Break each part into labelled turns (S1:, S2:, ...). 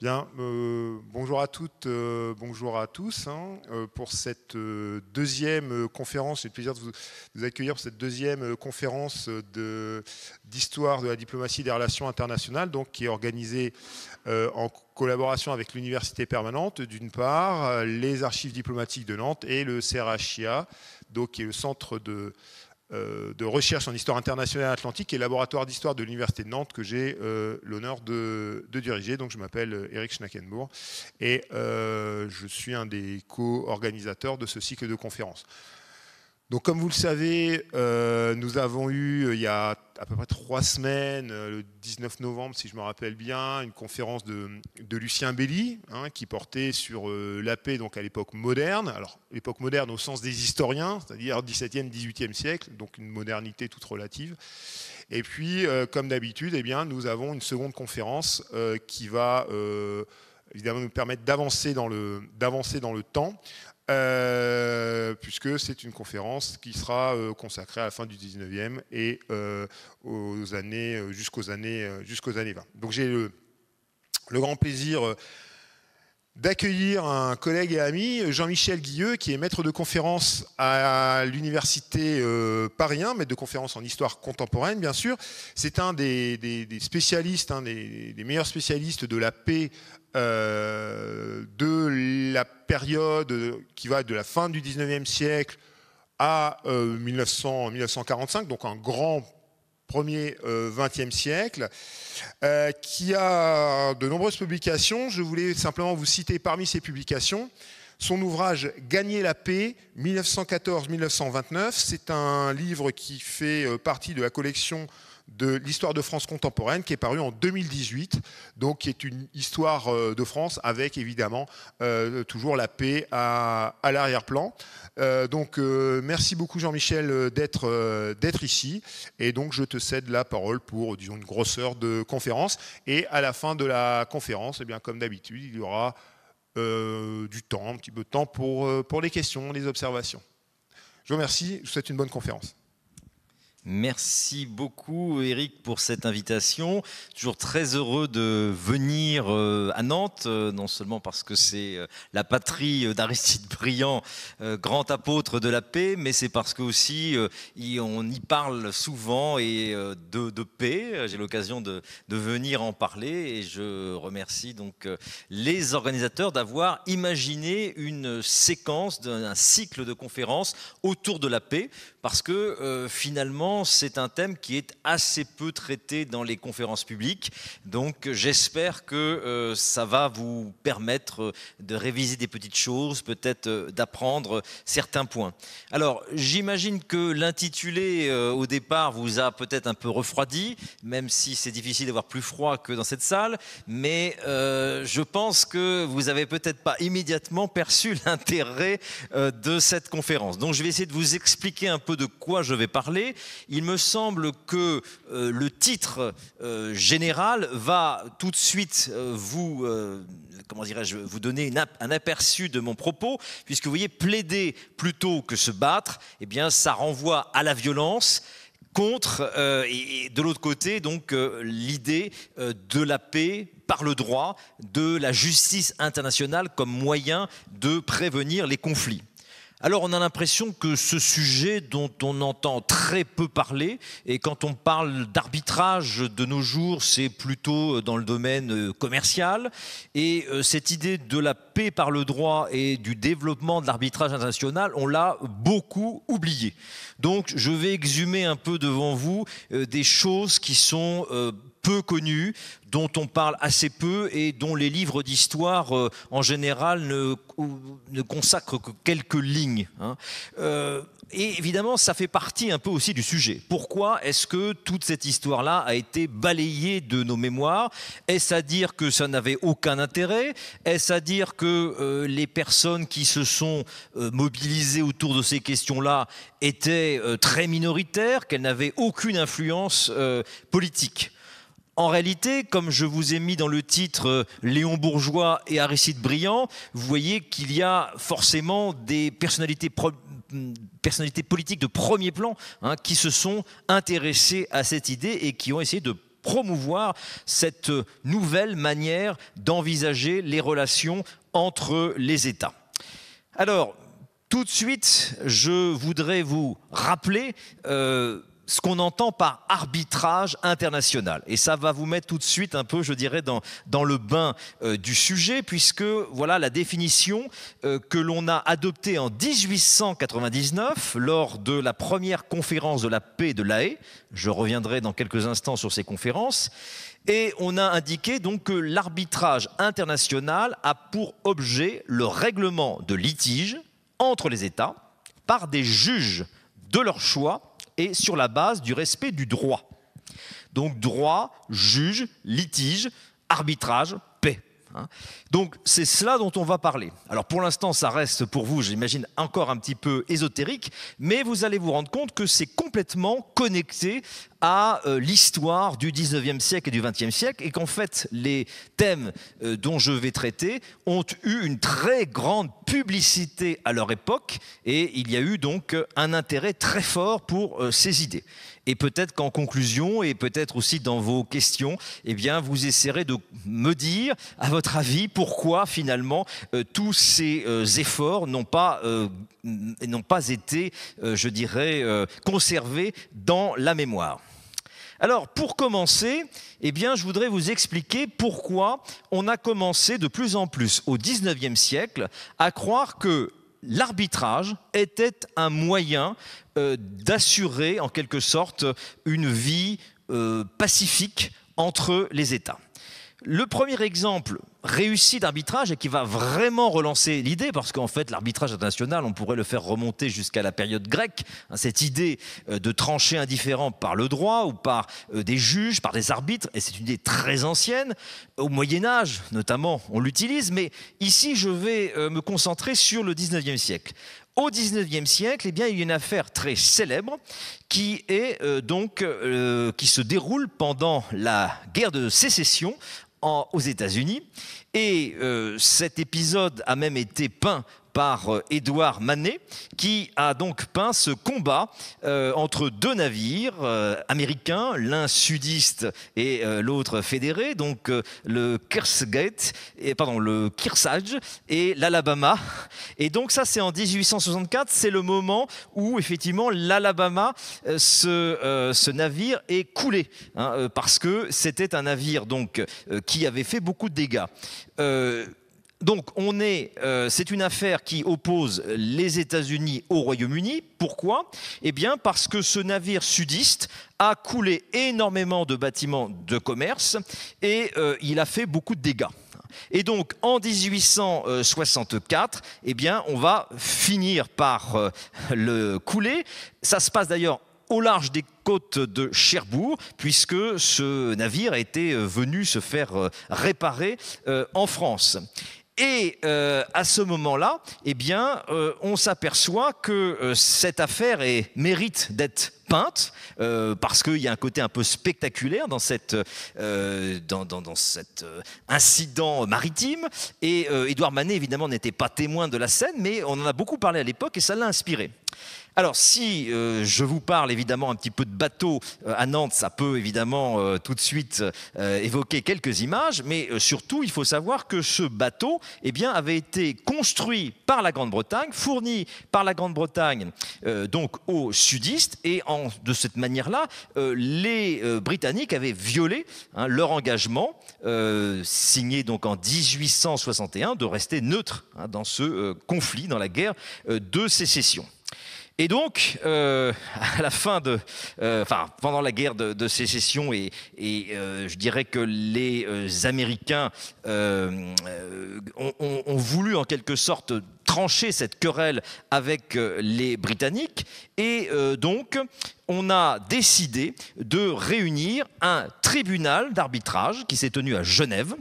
S1: Bien, euh, bonjour à toutes, euh, bonjour à tous. Hein. Euh, pour cette deuxième conférence, j'ai le plaisir de vous, accueillir pour cette deuxième conférence d'histoire de, la diplomatie des relations internationales, donc qui est organisée en collaboration avec l'Université permanente, d'une part, les archives diplomatiques de Nantes et le CRHIA, donc, qui est le centre de euh, de recherche en histoire internationale atlantique et laboratoire d'histoire de l'Université de Nantes que j'ai euh, l'honneur de, diriger. Donc je m'appelle euh, Eric Schnackenbourg et je suis un des co-organisateurs de ce cycle de conférences. Donc, comme vous le savez, euh, nous avons eu, euh, il y a à peu près trois semaines, euh, le 19 novembre, si je me rappelle bien, une conférence de, Lucien Belli, hein, qui portait sur la paix, donc à l'époque moderne. Alors, l'époque moderne au sens des historiens, c'est-à-dire 17e, 18e siècle, donc une modernité toute relative. Et puis, comme d'habitude, eh bien, nous avons une seconde conférence qui va évidemment nous permettre d'avancer dans le temps. Euh, puisque c'est une conférence qui sera euh, consacrée à la fin du 19e et euh, aux années, jusqu'aux années, jusqu'aux années 20. Donc j'ai le, grand plaisir d'accueillir un collègue et ami, Jean-Michel Guilleux, qui est maître de conférence à l'université Paris maître de conférence en histoire contemporaine, bien sûr. C'est un des, spécialistes, un des, des, meilleurs spécialistes de la paix euh, de la période qui va de la fin du 19e siècle à 1945, euh, donc un grand premier XXe euh, e siècle, qui a de nombreuses publications. Je voulais simplement vous citer parmi ces publications son ouvrage Gagner la paix, 1914-1929, c'est un livre qui fait euh, partie de la collection de l'histoire de France contemporaine qui est paru en 2018, donc qui est une histoire euh, de France avec évidemment euh, toujours la paix à, l'arrière-plan. donc merci beaucoup Jean-Michel d'être d'être ici et donc je te cède la parole pour disons une grosseur de conférence et à la fin de la conférence, eh bien comme d'habitude, il y aura euh, du temps, un petit peu de temps pour, euh, pour les questions, les observations. Je vous remercie, je vous souhaite une bonne conférence.
S2: Merci beaucoup Eric pour cette invitation. Toujours très heureux de venir euh, à Nantes, euh, non seulement parce que c'est euh, la patrie d'Aristide Briand, grand apôtre de la paix, mais c'est parce que aussi on y parle souvent et de, paix. J'ai l'occasion de, de, venir en parler et je remercie donc les organisateurs d'avoir imaginé une séquence, un cycle de conférences autour de la paix, parce que finalement c'est un thème qui est assez peu traité dans les conférences publiques. Donc, j'espère que euh, ça va vous permettre de réviser des petites choses, peut-être euh, d'apprendre certains points. Alors, j'imagine que l'intitulé euh, au départ vous a peut-être un peu refroidi, même si c'est difficile d'avoir plus froid que dans cette salle. Mais je pense que vous n'avez peut-être pas immédiatement perçu l'intérêt de cette conférence. Donc, je vais essayer de vous expliquer un peu de quoi je vais parler il me semble que euh, le titre euh, général va tout de suite euh, vous, comment vous donner un aperçu de mon propos, puisque vous voyez, plaider plutôt que se battre, eh bien, ça renvoie à la violence contre, et, de l'autre côté, donc, l'idée de la paix par le droit, de la justice internationale comme moyen de prévenir les conflits. Alors on a l'impression que ce sujet dont on entend très peu parler, et quand on parle d'arbitrage de nos jours, c'est plutôt euh, dans le domaine euh, commercial, et euh, cette idée de la paix par le droit et du développement de l'arbitrage international, on l'a beaucoup oublié. Donc je vais exhumer un peu devant vous des choses qui sont peu connus, dont on parle assez peu et dont les livres d'histoire euh, en général ne, consacrent que quelques lignes. Hein. Euh, et évidemment, ça fait partie un peu aussi du sujet. Pourquoi est-ce que toute cette histoire-là a été balayée de nos mémoires Est-ce à dire que ça n'avait aucun intérêt Est-ce à dire que euh, les personnes qui se sont mobilisées autour de ces questions-là étaient très minoritaires, qu'elles n'avaient aucune influence politique en réalité, comme je vous ai mis dans le titre euh, Léon Bourgeois et Aristide Briand, vous voyez qu'il y a forcément des personnalités, mm, politiques de premier plan hein, qui se sont intéressées à cette idée et qui ont essayé de promouvoir cette euh, nouvelle manière d'envisager les relations entre les États. Alors, tout de suite, je voudrais vous rappeler euh, ce qu'on entend par arbitrage international. Et ça va vous mettre tout de suite un peu, je dirais, dans, le bain euh, du sujet, puisque voilà la définition euh, que l'on a adoptée en 1899 lors de la première conférence de la paix de l'AE. Je reviendrai dans quelques instants sur ces conférences. Et on a indiqué donc que l'arbitrage international a pour objet le règlement de litiges entre les États par des juges de leur choix et sur la base du respect du droit. Donc droit, juge, litige, arbitrage, paix. Hein. Donc c'est cela dont on va parler. Alors pour l'instant, ça reste pour vous, j'imagine, encore un petit peu ésotérique, mais vous allez vous rendre compte que c'est complètement connecté à euh, l'histoire du 19e siècle et du 20e siècle, et qu'en fait, les thèmes euh, dont je vais traiter ont eu une très grande publicité à leur époque, et il y a eu donc euh, un intérêt très fort pour ces idées. Et peut-être qu'en conclusion, et peut-être aussi dans vos questions, eh bien, vous essaierez de me dire, à votre avis, pourquoi finalement tous ces efforts n'ont pas, n'ont pas été, je dirais, conservés dans la mémoire. Alors, pour commencer, eh bien, je voudrais vous expliquer pourquoi on a commencé de plus en plus au 19e siècle à croire que l'arbitrage était un moyen euh, d'assurer en quelque sorte une vie euh, pacifique entre les États. Le premier exemple réussi d'arbitrage et qui va vraiment relancer l'idée, parce qu'en fait l'arbitrage international, on pourrait le faire remonter jusqu'à la période grecque, hein, cette idée euh, de trancher indifférent par le droit ou par euh, des juges, par des arbitres, et c'est une idée très ancienne, au Moyen Âge notamment on l'utilise, mais ici je vais euh, me concentrer sur le 19e siècle. Au 19e siècle, eh bien, il y a une affaire très célèbre qui se déroule pendant la guerre de sécession aux États-Unis. Et euh, cet épisode a même été peint par euh, Édouard Manet, qui a donc peint ce combat euh, entre deux navires euh, américains, l'un sudiste et l'autre fédéré, donc le Kearsgate, et, pardon, le Kearsage et l'Alabama. Et donc ça, c'est en 1864, c'est le moment où effectivement l'Alabama, ce, ce, navire est coulé, hein, parce que c'était un navire donc qui avait fait beaucoup de dégâts donc, on est, euh, c'est une affaire qui oppose les États-Unis au Royaume-Uni. Pourquoi Eh bien, parce que ce navire sudiste a coulé énormément de bâtiments de commerce et euh, il a fait beaucoup de dégâts. Et donc, en 1864, eh bien, on va finir par euh, le couler. Ça se passe d'ailleurs au large des côtes de Cherbourg, puisque ce navire était venu se faire réparer en France. Et euh, à ce moment-là, eh bien, euh, on s'aperçoit que euh, cette affaire mérite d'être peinte parce qu'il y a un côté un peu spectaculaire dans cet incident maritime. Et Édouard Manet, évidemment, n'était pas témoin de la scène, mais on en a beaucoup parlé à l'époque et ça l'a inspiré. Alors si euh, je vous parle évidemment un petit peu de bateau euh, à Nantes, ça peut évidemment euh, tout de suite évoquer quelques images, mais surtout il faut savoir que ce bateau eh avait été construit par la Grande-Bretagne, fourni par la Grande-Bretagne donc aux sudistes, et de cette manière-là, les Britanniques avaient violé hein, leur engagement, signé donc en 1861, de rester neutre hein, dans ce conflit, dans la guerre de sécession. Et donc, euh, à la fin de, euh, pendant la guerre de, sécession, et, euh, je dirais que les Américains ont, voulu en quelque sorte trancher cette querelle avec les Britanniques, et donc on a décidé de réunir un tribunal d'arbitrage qui s'est tenu à Genève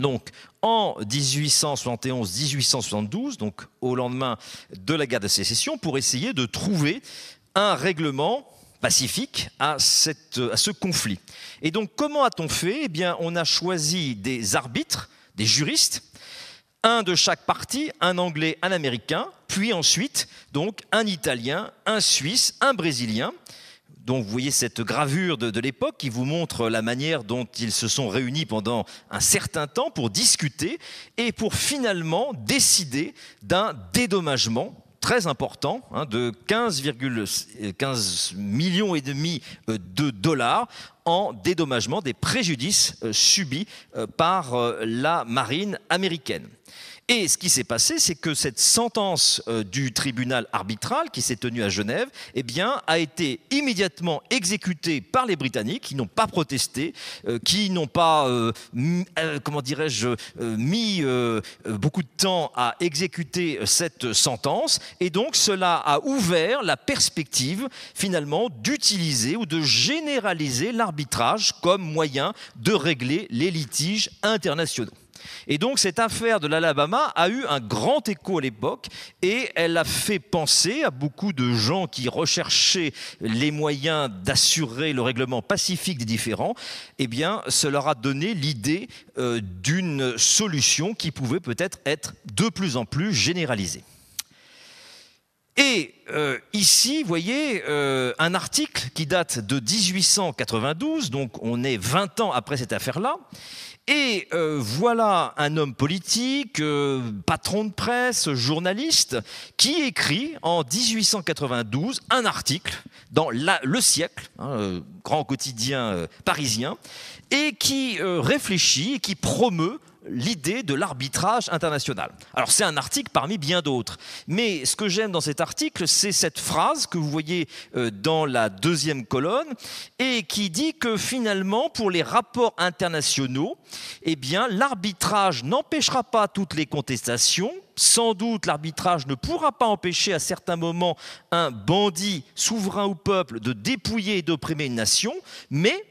S2: donc, en 1871-1872, donc au lendemain de la guerre de sécession, pour essayer de trouver un règlement pacifique à, à ce conflit. Et donc, comment a-t-on fait Eh bien, on a choisi des arbitres, des juristes, un de chaque parti, un Anglais, un Américain, puis ensuite, donc, un Italien, un Suisse, un Brésilien, donc vous voyez cette gravure de, l'époque qui vous montre la manière dont ils se sont réunis pendant un certain temps pour discuter et pour finalement décider d'un dédommagement très important hein, de 15,15 millions et demi euh, de dollars en dédommagement des préjudices euh, subis euh, par la marine américaine. Et ce qui s'est passé, c'est que cette sentence euh, du tribunal arbitral qui s'est tenue à Genève eh bien, a été immédiatement exécutée par les Britanniques qui n'ont pas protesté, euh, qui n'ont pas, euh, comment dirais-je, mis beaucoup de temps à exécuter cette sentence. Et donc cela a ouvert la perspective finalement d'utiliser ou de généraliser l'arbitrage comme moyen de régler les litiges internationaux. Et donc cette affaire de l'Alabama a eu un grand écho à l'époque et elle a fait penser à beaucoup de gens qui recherchaient les moyens d'assurer le règlement pacifique des différends. Eh bien, cela leur a donné l'idée euh, d'une solution qui pouvait peut-être être de plus en plus généralisée. Et euh, ici, vous voyez, euh, un article qui date de 1892, donc on est 20 ans après cette affaire-là. Et euh, voilà un homme politique, patron de presse, journaliste, qui écrit en 1892 un article dans Le Siècle, hein, grand quotidien parisien, et qui réfléchit et qui promeut l'idée de l'arbitrage international. Alors c'est un article parmi bien d'autres, mais ce que j'aime dans cet article, c'est cette phrase que vous voyez euh, dans la deuxième colonne et qui dit que finalement pour les rapports internationaux, eh bien l'arbitrage n'empêchera pas toutes les contestations. Sans doute, l'arbitrage ne pourra pas empêcher à certains moments un bandit, souverain ou peuple, de dépouiller et d'opprimer une nation, mais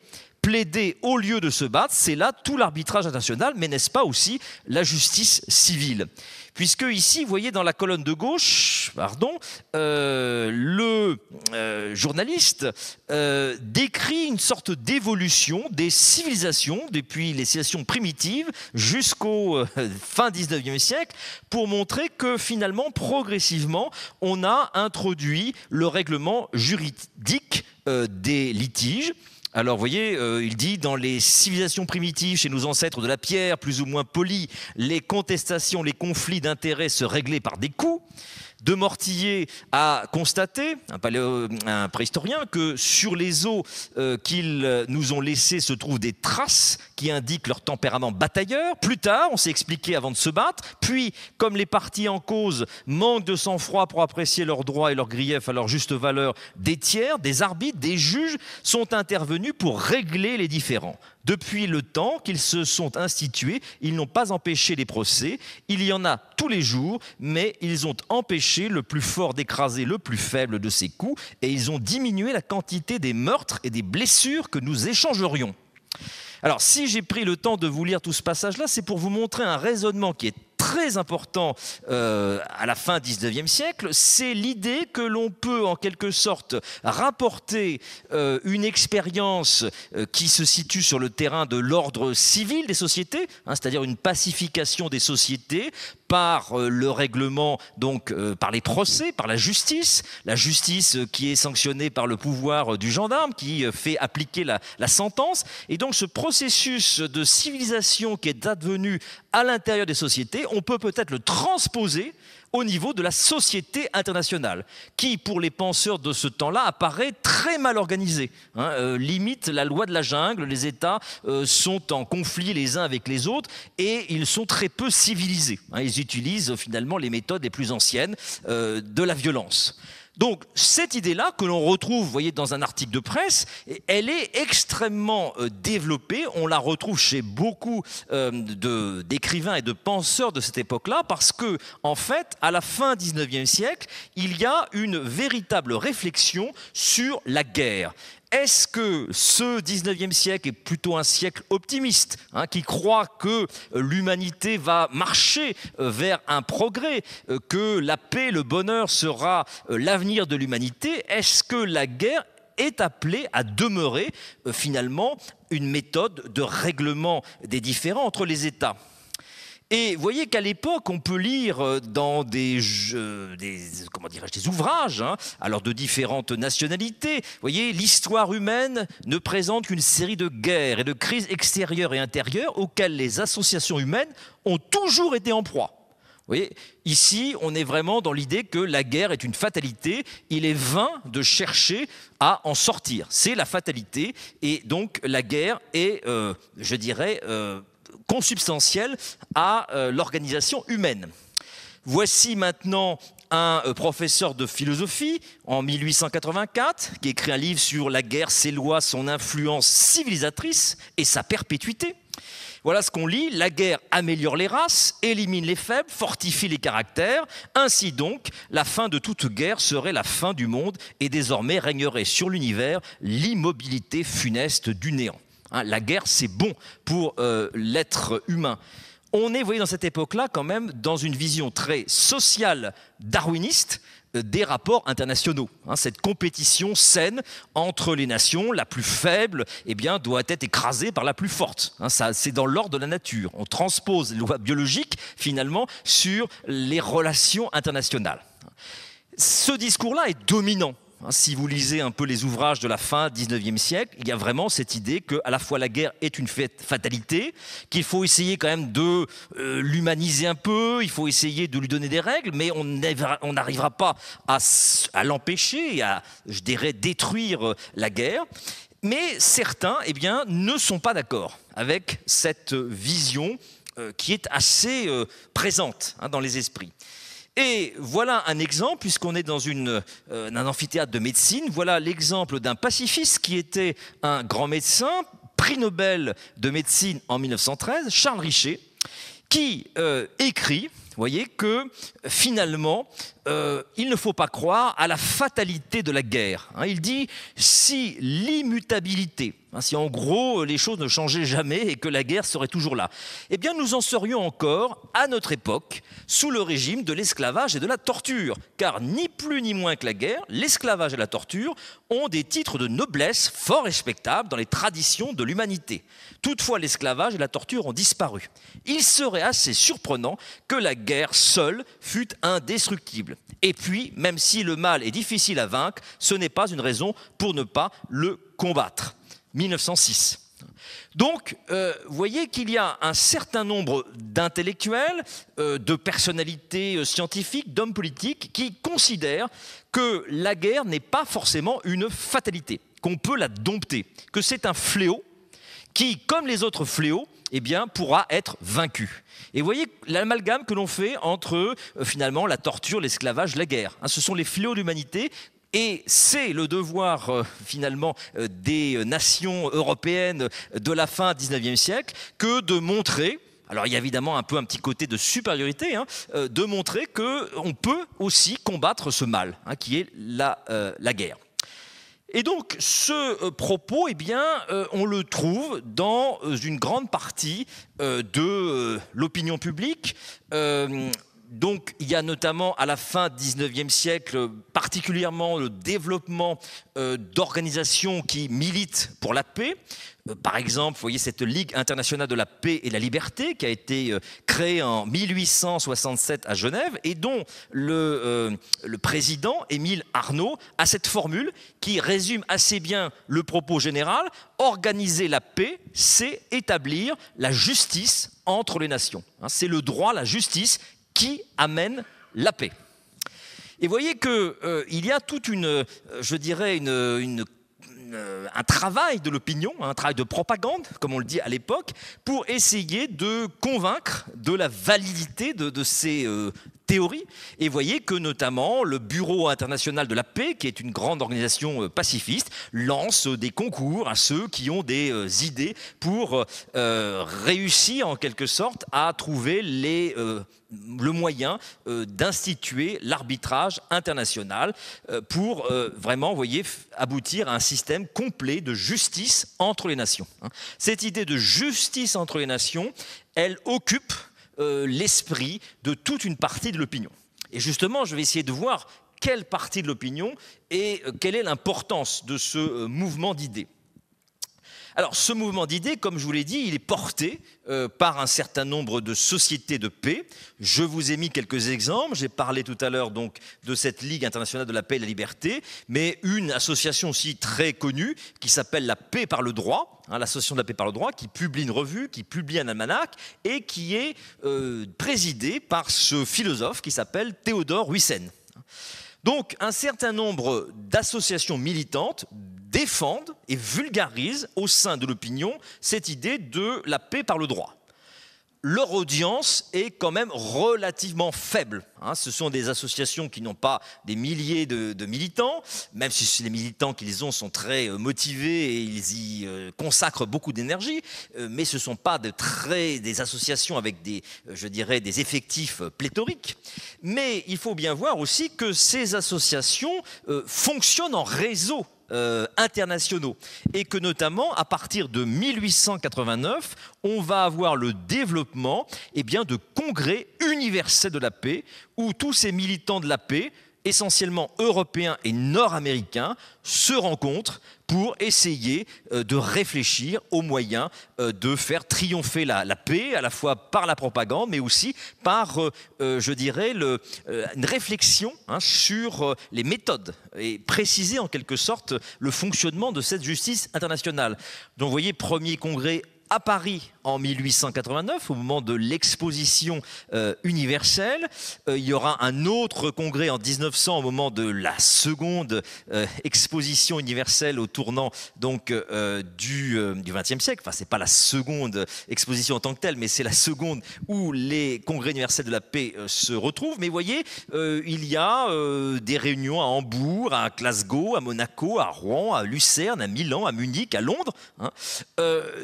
S2: plaider au lieu de se battre, c'est là tout l'arbitrage international, mais n'est-ce pas aussi la justice civile Puisque ici, vous voyez dans la colonne de gauche, pardon, euh, le euh, journaliste euh, décrit une sorte d'évolution des civilisations depuis les civilisations primitives jusqu'au fin 19e siècle pour montrer que finalement, progressivement, on a introduit le règlement juridique des litiges alors, vous voyez, euh, il dit dans les civilisations primitives, chez nos ancêtres de la pierre, plus ou moins polies, les contestations, les conflits d'intérêts se réglaient par des coups. De mortier a constaté, euh, un, préhistorien, que sur les eaux euh, qu'ils nous ont laissées se trouvent des traces qui indique leur tempérament batailleur. Plus tard, on s'est expliqué avant de se battre. Puis, comme les parties en cause manquent de sang-froid pour apprécier leurs droits et leurs griefs à leur juste valeur, des tiers, des arbitres, des juges sont intervenus pour régler les différends. Depuis le temps qu'ils se sont institués, ils n'ont pas empêché les procès. Il y en a tous les jours, mais ils ont empêché le plus fort d'écraser le plus faible de ses coups et ils ont diminué la quantité des meurtres et des blessures que nous échangerions. Alors si j'ai pris le temps de vous lire tout ce passage-là, c'est pour vous montrer un raisonnement qui est très important euh, à la fin 19e siècle, c'est l'idée que l'on peut en quelque sorte rapporter euh, une expérience euh, qui se situe sur le terrain de l'ordre civil des sociétés, hein, c'est-à-dire une pacification des sociétés par le règlement, donc par les procès, par la justice, la justice qui est sanctionnée par le pouvoir du gendarme, qui fait appliquer la, la sentence. Et donc ce processus de civilisation qui est advenu à l'intérieur des sociétés, on peut peut-être le transposer au niveau de la société internationale, qui, pour les penseurs de ce temps-là, apparaît très mal organisée. Hein. Euh, limite la loi de la jungle, les États euh, sont en conflit les uns avec les autres et ils sont très peu civilisés. Hein. ils utilisent finalement les méthodes les plus anciennes euh, de la violence. Donc cette idée-là, que l'on retrouve voyez, dans un article de presse, elle est extrêmement euh, développée, on la retrouve chez beaucoup euh, d'écrivains et de penseurs de cette époque-là, parce que, en fait, à la fin 19e siècle, il y a une véritable réflexion sur la guerre. Est-ce que ce 19e siècle est plutôt un siècle optimiste, hein, qui croit que euh, l'humanité va marcher euh, vers un progrès, euh, que la paix, le bonheur sera l'avenir de l'humanité Est-ce que la guerre est appelée à demeurer finalement une méthode de règlement des différends entre les États et vous voyez qu'à l'époque, on peut lire euh, dans des, des comment des ouvrages, hein, alors de différentes nationalités. voyez, l'histoire humaine ne présente qu'une série de guerres et de crises extérieures et intérieures auxquelles les associations humaines ont toujours été en proie. ici, on est vraiment dans l'idée que la guerre est une fatalité. Il est vain de chercher à en sortir. C'est la fatalité. Et donc, la guerre est, euh, je dirais, euh, consubstantielle à euh, l'organisation humaine. Voici maintenant un euh, professeur de philosophie en 1884 qui écrit un livre sur la guerre, ses lois, son influence civilisatrice et sa perpétuité. Voilà ce qu'on lit, la guerre améliore les races, élimine les faibles, fortifie les caractères. Ainsi donc, la fin de toute guerre serait la fin du monde et désormais régnerait sur l'univers l'immobilité funeste du néant. Hein, la guerre, c'est bon pour euh, l'être humain. On est, voyez, dans cette époque-là, quand même, dans une vision très sociale, darwiniste, euh, des rapports internationaux. Hein, cette compétition saine entre les nations, la plus faible eh bien, doit être écrasée par la plus forte. Hein, c'est dans l'ordre de la nature. On transpose les lois biologiques, finalement, sur les relations internationales. Ce discours-là est dominant Hein, si vous lisez un peu les ouvrages de la fin 19e siècle, il y a vraiment cette idée que la fois la guerre est une fatalité, qu'il faut essayer quand même de euh, l'humaniser un peu, il faut essayer de lui donner des règles, mais on n'arrivera pas à, l'empêcher, à, je dirais, détruire euh, la guerre. Mais certains eh bien, ne sont pas d'accord avec cette vision euh, qui est assez présente hein, dans les esprits. Et voilà un exemple, puisqu'on est dans euh, un amphithéâtre de médecine, voilà l'exemple d'un pacifiste qui était un grand médecin, prix Nobel de médecine en 1913, Charles Richer, qui euh, écrit, voyez, que finalement, euh, il ne faut pas croire à la fatalité de la guerre. Hein. il dit si l'immutabilité, hein, si en gros les choses ne changeaient jamais et que la guerre serait toujours là, eh bien nous en serions encore, à notre époque, sous le régime de l'esclavage et de la torture. Car ni plus ni moins que la guerre, l'esclavage et la torture ont des titres de noblesse fort respectables dans les traditions de l'humanité. Toutefois, l'esclavage et la torture ont disparu. Il serait assez surprenant que la guerre seule fût indestructible. Et puis, même si le mal est difficile à vaincre, ce n'est pas une raison pour ne pas le combattre. 1906. Donc, euh, vous voyez qu'il y a un certain nombre d'intellectuels, euh, de personnalités euh, scientifiques, d'hommes politiques, qui considèrent que la guerre n'est pas forcément une fatalité, qu'on peut la dompter, que c'est un fléau qui, comme les autres fléaux, eh bien, pourra être vaincu. Et vous voyez l'amalgame que l'on fait entre euh, finalement la torture, l'esclavage, la guerre. Hein. ce sont les fléaux de l'humanité et c'est le devoir euh, finalement euh, des nations européennes de la fin 19e siècle que de montrer, alors il y a évidemment un peu un petit côté de supériorité, hein, de montrer qu'on peut aussi combattre ce mal hein, qui est la guerre. Et donc ce euh, propos, eh bien, euh, on le trouve dans euh, une grande partie de l'opinion publique donc, il y a notamment à la fin 19e siècle, particulièrement le développement euh, d'organisations qui militent pour la paix. Euh, par exemple, vous voyez cette Ligue internationale de la paix et la liberté qui a été euh, créée en 1867 à Genève et dont le, le président Émile Arnaud a cette formule qui résume assez bien le propos général organiser la paix, c'est établir la justice entre les nations. Hein, c'est le droit, la justice qui amène la paix. Et voyez que euh, il y a toute une, euh, je dirais, une, euh, un travail de l'opinion, un travail de propagande, comme on le dit à l'époque, pour essayer de convaincre de la validité de, ces théorie, et voyez que notamment le Bureau international de la paix, qui est une grande organisation euh, pacifiste, lance euh, des concours à ceux qui ont des euh, idées pour réussir en quelque sorte à trouver les, le moyen d'instituer l'arbitrage international pour vraiment, voyez, aboutir à un système complet de justice entre les nations. Hein. Cette idée de justice entre les nations, elle occupe euh, l'esprit de toute une partie de l'opinion. Et justement, je vais essayer de voir quelle partie de l'opinion et euh, quelle est l'importance de ce euh, mouvement d'idées. Alors ce mouvement d'idées, comme je vous l'ai dit, il est porté euh, par un certain nombre de sociétés de paix. Je vous ai mis quelques exemples. J'ai parlé tout à l'heure donc de cette Ligue internationale de la paix et de la liberté, mais une association aussi très connue qui s'appelle la Paix par le droit, hein, l'association de la paix par le droit, qui publie une revue, qui publie un almanach et qui est euh, présidée par ce philosophe qui s'appelle Théodore Huyssen. Donc un certain nombre d'associations militantes défendent et vulgarisent au sein de l'opinion cette idée de la paix par le droit. Leur audience est quand même relativement faible. Hein. ce sont des associations qui n'ont pas des milliers de, militants, même si les militants qu'ils ont sont très euh, motivés et ils y euh, consacrent beaucoup d'énergie, euh, mais ce ne sont pas de très, des associations avec des, je dirais, des effectifs pléthoriques. Mais il faut bien voir aussi que ces associations fonctionnent en réseau. Euh, internationaux. Et que notamment, à partir de 1889, on va avoir le développement eh bien, de congrès universel de la paix, où tous ces militants de la paix essentiellement européens et nord-américains, se rencontrent pour essayer euh, de réfléchir aux moyens euh, de faire triompher la, paix, à la fois par la propagande, mais aussi par, euh, je dirais, une réflexion hein, sur les méthodes et préciser en quelque sorte le fonctionnement de cette justice internationale. Donc vous voyez, premier congrès à Paris en 1889, au moment de l'exposition euh, universelle. Euh, il y aura un autre congrès en 1900, au moment de la seconde euh, exposition universelle au tournant donc, du XXe siècle. Enfin, ce pas la seconde exposition en tant que telle, mais c'est la seconde où les congrès universels de la paix se retrouvent. Mais voyez, il y a des réunions à Hambourg, à Glasgow, à Monaco, à Rouen, à Lucerne, à Milan, à Munich, à Londres. Hein.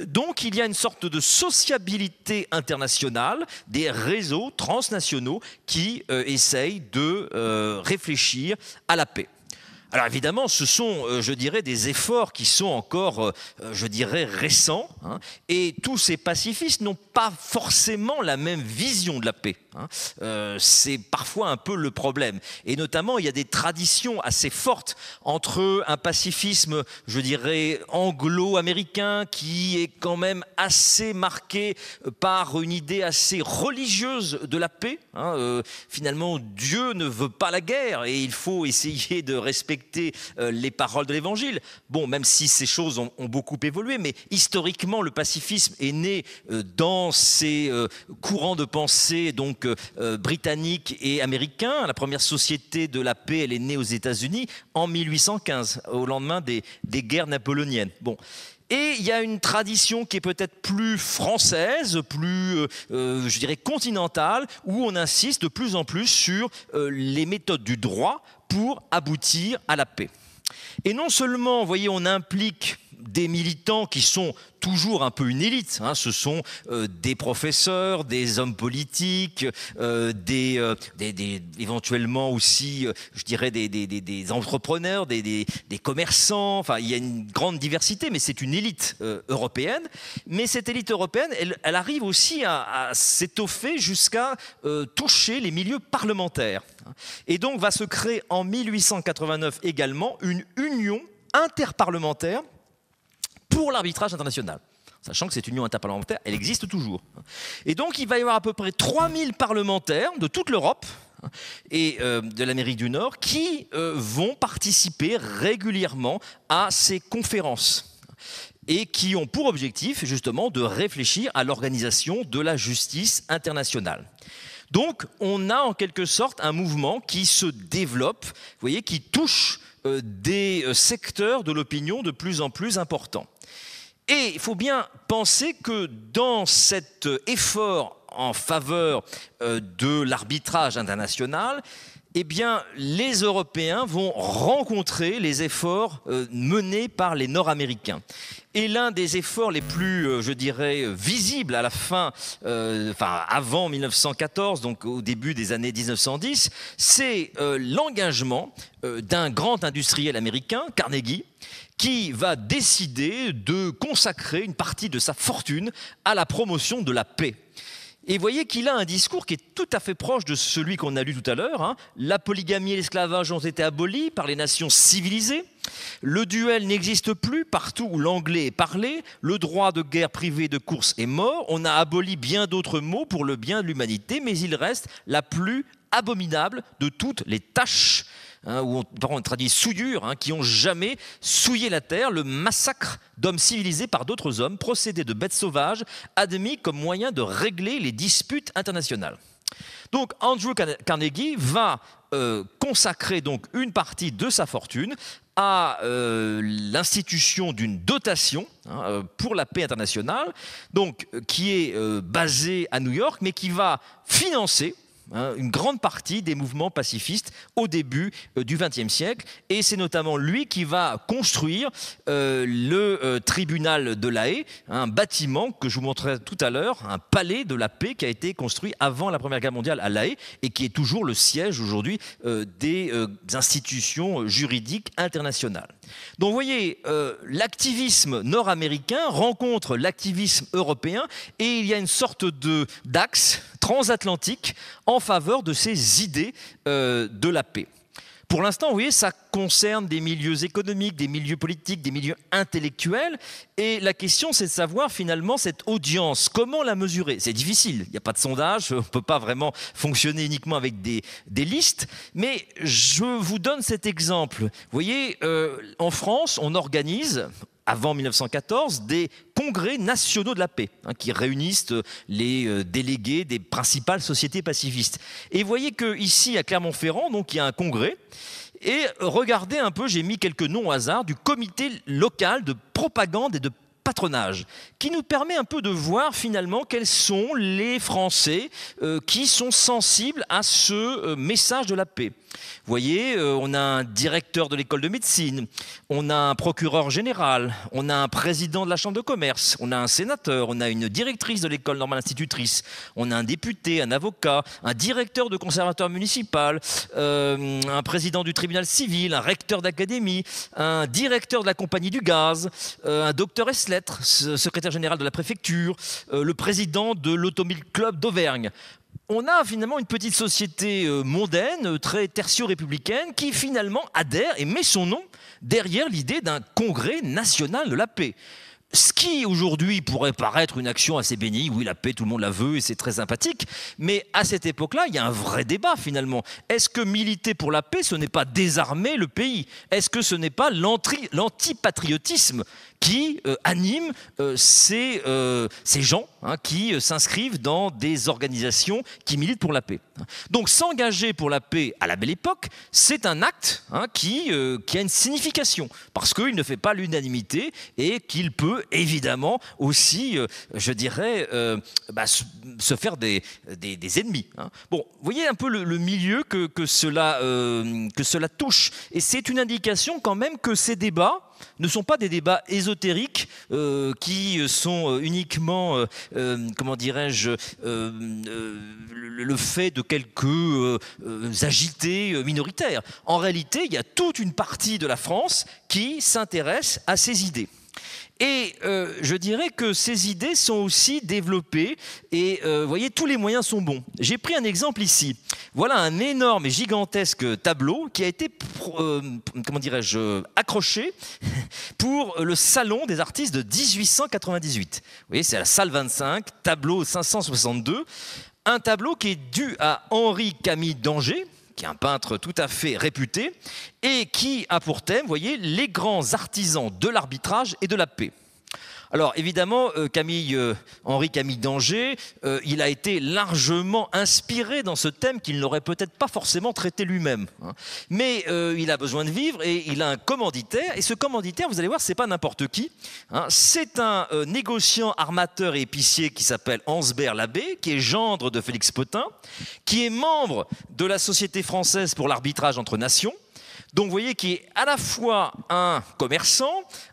S2: donc, il y a une sorte de sociabilité internationale des réseaux transnationaux qui euh, essayent de euh, réfléchir à la paix. Alors évidemment, ce sont, euh, je dirais, des efforts qui sont encore, euh, euh, je dirais, récents. Hein, et tous ces pacifistes n'ont pas forcément la même vision de la paix. Hein. c'est parfois un peu le problème. Et notamment, il y a des traditions assez fortes entre un pacifisme, je dirais, anglo-américain, qui est quand même assez marqué par une idée assez religieuse de la paix. Hein. finalement, Dieu ne veut pas la guerre et il faut essayer de respecter euh, les paroles de l'Évangile. Bon, même si ces choses ont, beaucoup évolué, mais historiquement, le pacifisme est né euh, dans ces euh, courants de pensée donc britanniques et américains. La première société de la paix, elle est née aux États-Unis en 1815, au lendemain des, guerres napoléoniennes. Bon. Et il y a une tradition qui est peut-être plus française, plus, je dirais, continentale, où on insiste de plus en plus sur les méthodes du droit pour aboutir à la paix. Et non seulement, vous voyez, on implique des militants qui sont toujours un peu une élite. Hein. Ce sont euh, des professeurs, des hommes politiques, euh, euh, des, éventuellement aussi, je dirais, des, entrepreneurs, des, commerçants. Enfin, il y a une grande diversité, mais c'est une élite européenne. Mais cette élite européenne, elle, arrive aussi à s'étoffer jusqu'à toucher les milieux parlementaires. Et donc va se créer en 1889 également une union interparlementaire pour l'arbitrage international sachant que cette union interparlementaire, elle existe toujours. Et donc, il va y avoir à peu près 3000 parlementaires de toute l'Europe et euh, de l'Amérique du Nord qui euh, vont participer régulièrement à ces conférences et qui ont pour objectif justement de réfléchir à l'organisation de la justice internationale. Donc on a en quelque sorte un mouvement qui se développe, vous voyez, qui touche euh, des euh, secteurs de l'opinion de plus en plus importants. Et il faut bien penser que dans cet euh, effort en faveur de l'arbitrage international, eh bien, les Européens vont rencontrer les efforts euh, menés par les Nord-Américains. Et l'un des efforts les plus, euh, je dirais, visibles à la fin, euh, enfin avant 1914, donc au début des années 1910, c'est l'engagement d'un grand industriel américain, Carnegie, qui va décider de consacrer une partie de sa fortune à la promotion de la paix et voyez qu'il a un discours qui est tout à fait proche de celui qu'on a lu tout à l'heure. Hein. La polygamie et l'esclavage ont été abolis par les nations civilisées. Le duel n'existe plus partout où l'anglais est parlé. Le droit de guerre privée de course est mort. On a aboli bien d'autres mots pour le bien de l'humanité, mais il reste la plus abominable de toutes les tâches hein, ou on, traduit souillure, hein, qui ont jamais souillé la terre, le massacre d'hommes civilisés par d'autres hommes, procédé de bêtes sauvages, admis comme moyen de régler les disputes internationales. Donc Andrew Carnegie va euh, consacrer donc une partie de sa fortune à euh, l'institution d'une dotation hein, euh, pour la paix internationale, donc qui est basée à New York, mais qui va financer Hein, une grande partie des mouvements pacifistes au début euh, du XXe siècle. Et c'est notamment lui qui va construire euh, le euh, tribunal de la Haye, hein, un bâtiment que je vous montrerai tout à l'heure, un palais de la paix qui a été construit avant la Première Guerre mondiale à la Haye et qui est toujours le siège aujourd'hui des institutions juridiques internationales. Donc vous voyez, euh, l'activisme nord-américain rencontre l'activisme européen et il y a une sorte d'axe transatlantique en faveur de ces idées euh, de la paix. Pour l'instant, vous voyez, ça concerne des milieux économiques, des milieux politiques, des milieux intellectuels. Et la question, c'est de savoir finalement cette audience, comment la mesurer C'est difficile, il n'y a pas de sondage, on ne peut pas vraiment fonctionner uniquement avec des, des, listes. Mais je vous donne cet exemple. Vous voyez, euh, en France, on organise avant 1914, des congrès nationaux de la paix, hein, qui réunissent euh, les euh, délégués des principales sociétés pacifistes. Et vous voyez qu'ici, à Clermont-Ferrand, donc, il y a un congrès. Et euh, regardez un peu, j'ai mis quelques noms au hasard, du comité local de propagande et de patronage, qui nous permet un peu de voir finalement quels sont les Français qui sont sensibles à ce message de la paix. Vous voyez, euh, on a un directeur de l'école de médecine, on a un procureur général, on a un président de la chambre de commerce, on a un sénateur, on a une directrice de l'école normale institutrice, on a un député, un avocat, un directeur de conservatoire municipal, euh, un président du tribunal civil, un recteur d'académie, un directeur de la compagnie du gaz, euh, un docteur S-lettres, secrétaire général de la préfecture, le président de l'automobile club d'Auvergne on a finalement une petite société euh, mondaine, euh, très tertio-républicaine, qui finalement adhère et met son nom derrière l'idée d'un congrès national de la paix. Ce qui aujourd'hui pourrait paraître une action assez bénie, oui la paix tout le monde la veut et c'est très sympathique, mais à cette époque-là il y a un vrai débat finalement. Est-ce que militer pour la paix ce n'est pas désarmer le pays Est-ce que ce n'est pas l'antipatriotisme qui euh, animent anime euh, euh, ces, gens hein, qui s'inscrivent dans des organisations qui militent pour la paix. Donc s'engager pour la paix à la belle époque, c'est un acte hein, qui, qui, a une signification, parce qu'il ne fait pas l'unanimité et qu'il peut évidemment aussi, je dirais, bah, se faire des, des, ennemis. Hein. Bon, vous voyez un peu le, le milieu que, que cela, que cela touche, et c'est une indication quand même que ces débats, ne sont pas des débats ésotériques euh, qui sont euh, uniquement, euh, comment dirais-je, le fait de quelques agités minoritaires. En réalité, il y a toute une partie de la France qui s'intéresse à ces idées. Et euh, je dirais que ces idées sont aussi développées et euh, vous voyez, tous les moyens sont bons. J'ai pris un exemple ici. Voilà un énorme et gigantesque tableau qui a été, euh, comment dirais-je, accroché pour le salon des artistes de 1898. Vous voyez, c'est la salle 25, tableau 562. Un tableau qui est dû à Henri Camille d'Angers, qui est un peintre tout à fait réputé, et qui a pour thème, vous voyez, les grands artisans de l'arbitrage et de la paix. Alors évidemment, euh, Camille, euh, Henri Camille Danger, euh, il a été largement inspiré dans ce thème qu'il n'aurait peut-être pas forcément traité lui-même. Hein. Mais il a besoin de vivre et il a un commanditaire. Et ce commanditaire, vous allez voir, c'est pas n'importe qui. Hein. C'est un négociant, armateur et épicier qui s'appelle Hansbert Labbé, qui est gendre de Félix Potin, qui est membre de la Société française pour l'arbitrage entre nations. Donc vous voyez qu'il est à la fois un commerçant,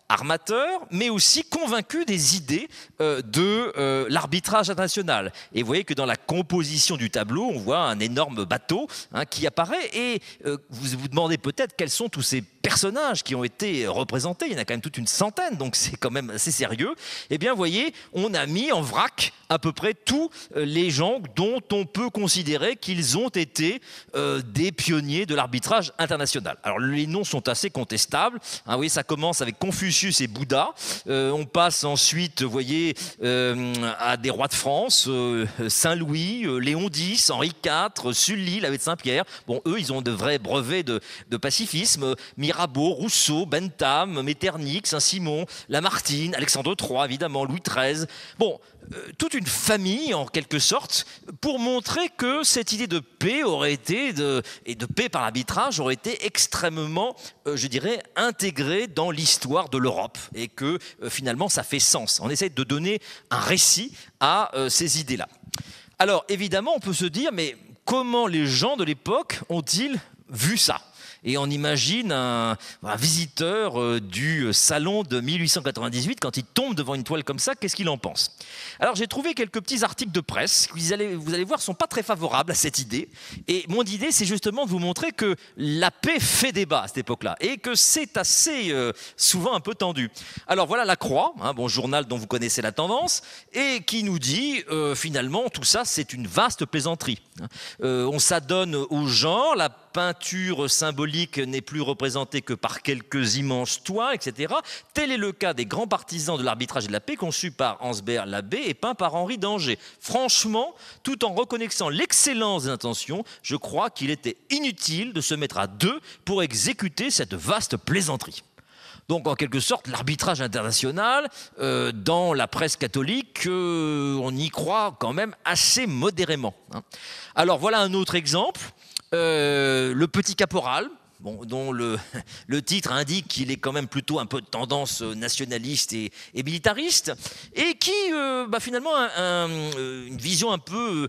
S2: armateur, mais aussi convaincu des idées euh, de euh, l'arbitrage international. Et vous voyez que dans la composition du tableau, on voit un énorme bateau hein, qui apparaît. Et euh, vous vous demandez peut-être quels sont tous ces personnages qui ont été représentés, il y en a quand même toute une centaine, donc c'est quand même assez sérieux, eh bien, vous voyez, on a mis en vrac à peu près tous euh, les gens dont on peut considérer qu'ils ont été euh, des pionniers de l'arbitrage international. Alors, les noms sont assez contestables. Ah vous voyez, ça commence avec Confucius et Bouddha. Euh, on passe ensuite, vous voyez, à des rois de France, Saint-Louis, Léon X, Henri IV, Sully, l'abbé de Saint-Pierre. Bon, eux, ils ont de vrais brevets de, pacifisme. Rousseau, Bentham, Metternich, Saint-Simon, Lamartine, Alexandre III, évidemment, Louis XIII. Bon, euh, toute une famille, en quelque sorte, pour montrer que cette idée de paix aurait été, de, et de paix par arbitrage, aurait été extrêmement, euh, je dirais, intégrée dans l'histoire de l'Europe et que euh, finalement ça fait sens. On essaie de donner un récit à ces idées-là. Alors évidemment, on peut se dire, mais comment les gens de l'époque ont-ils vu ça et on imagine un, visiteur euh, du euh, salon de 1898, quand il tombe devant une toile comme ça, qu'est-ce qu'il en pense Alors j'ai trouvé quelques petits articles de presse vous allez, vous allez voir, sont pas très favorables à cette idée. Et mon idée, c'est justement de vous montrer que la paix fait débat à cette époque-là et que c'est assez euh, souvent un peu tendu. Alors voilà la Croix, un hein, bon journal dont vous connaissez la tendance, et qui nous dit finalement tout ça, c'est une vaste plaisanterie. Hein. on s'adonne au genre, la peinture symbolique n'est plus représentée que par quelques immenses toits, etc. Tel est le cas des grands partisans de l'arbitrage de la paix conçus par Hansbert Labbé et peint par Henri d'Angers. Franchement, tout en reconnaissant l'excellence des intentions, je crois qu'il était inutile de se mettre à deux pour exécuter cette vaste plaisanterie. Donc en quelque sorte, l'arbitrage international, euh, dans la presse catholique, euh, on y croit quand même assez modérément. Hein. Alors voilà un autre exemple. Euh, le petit caporal, dont le, titre indique qu'il est quand même plutôt un peu de tendance euh, nationaliste et, militariste, et qui euh, bah, finalement a une vision un peu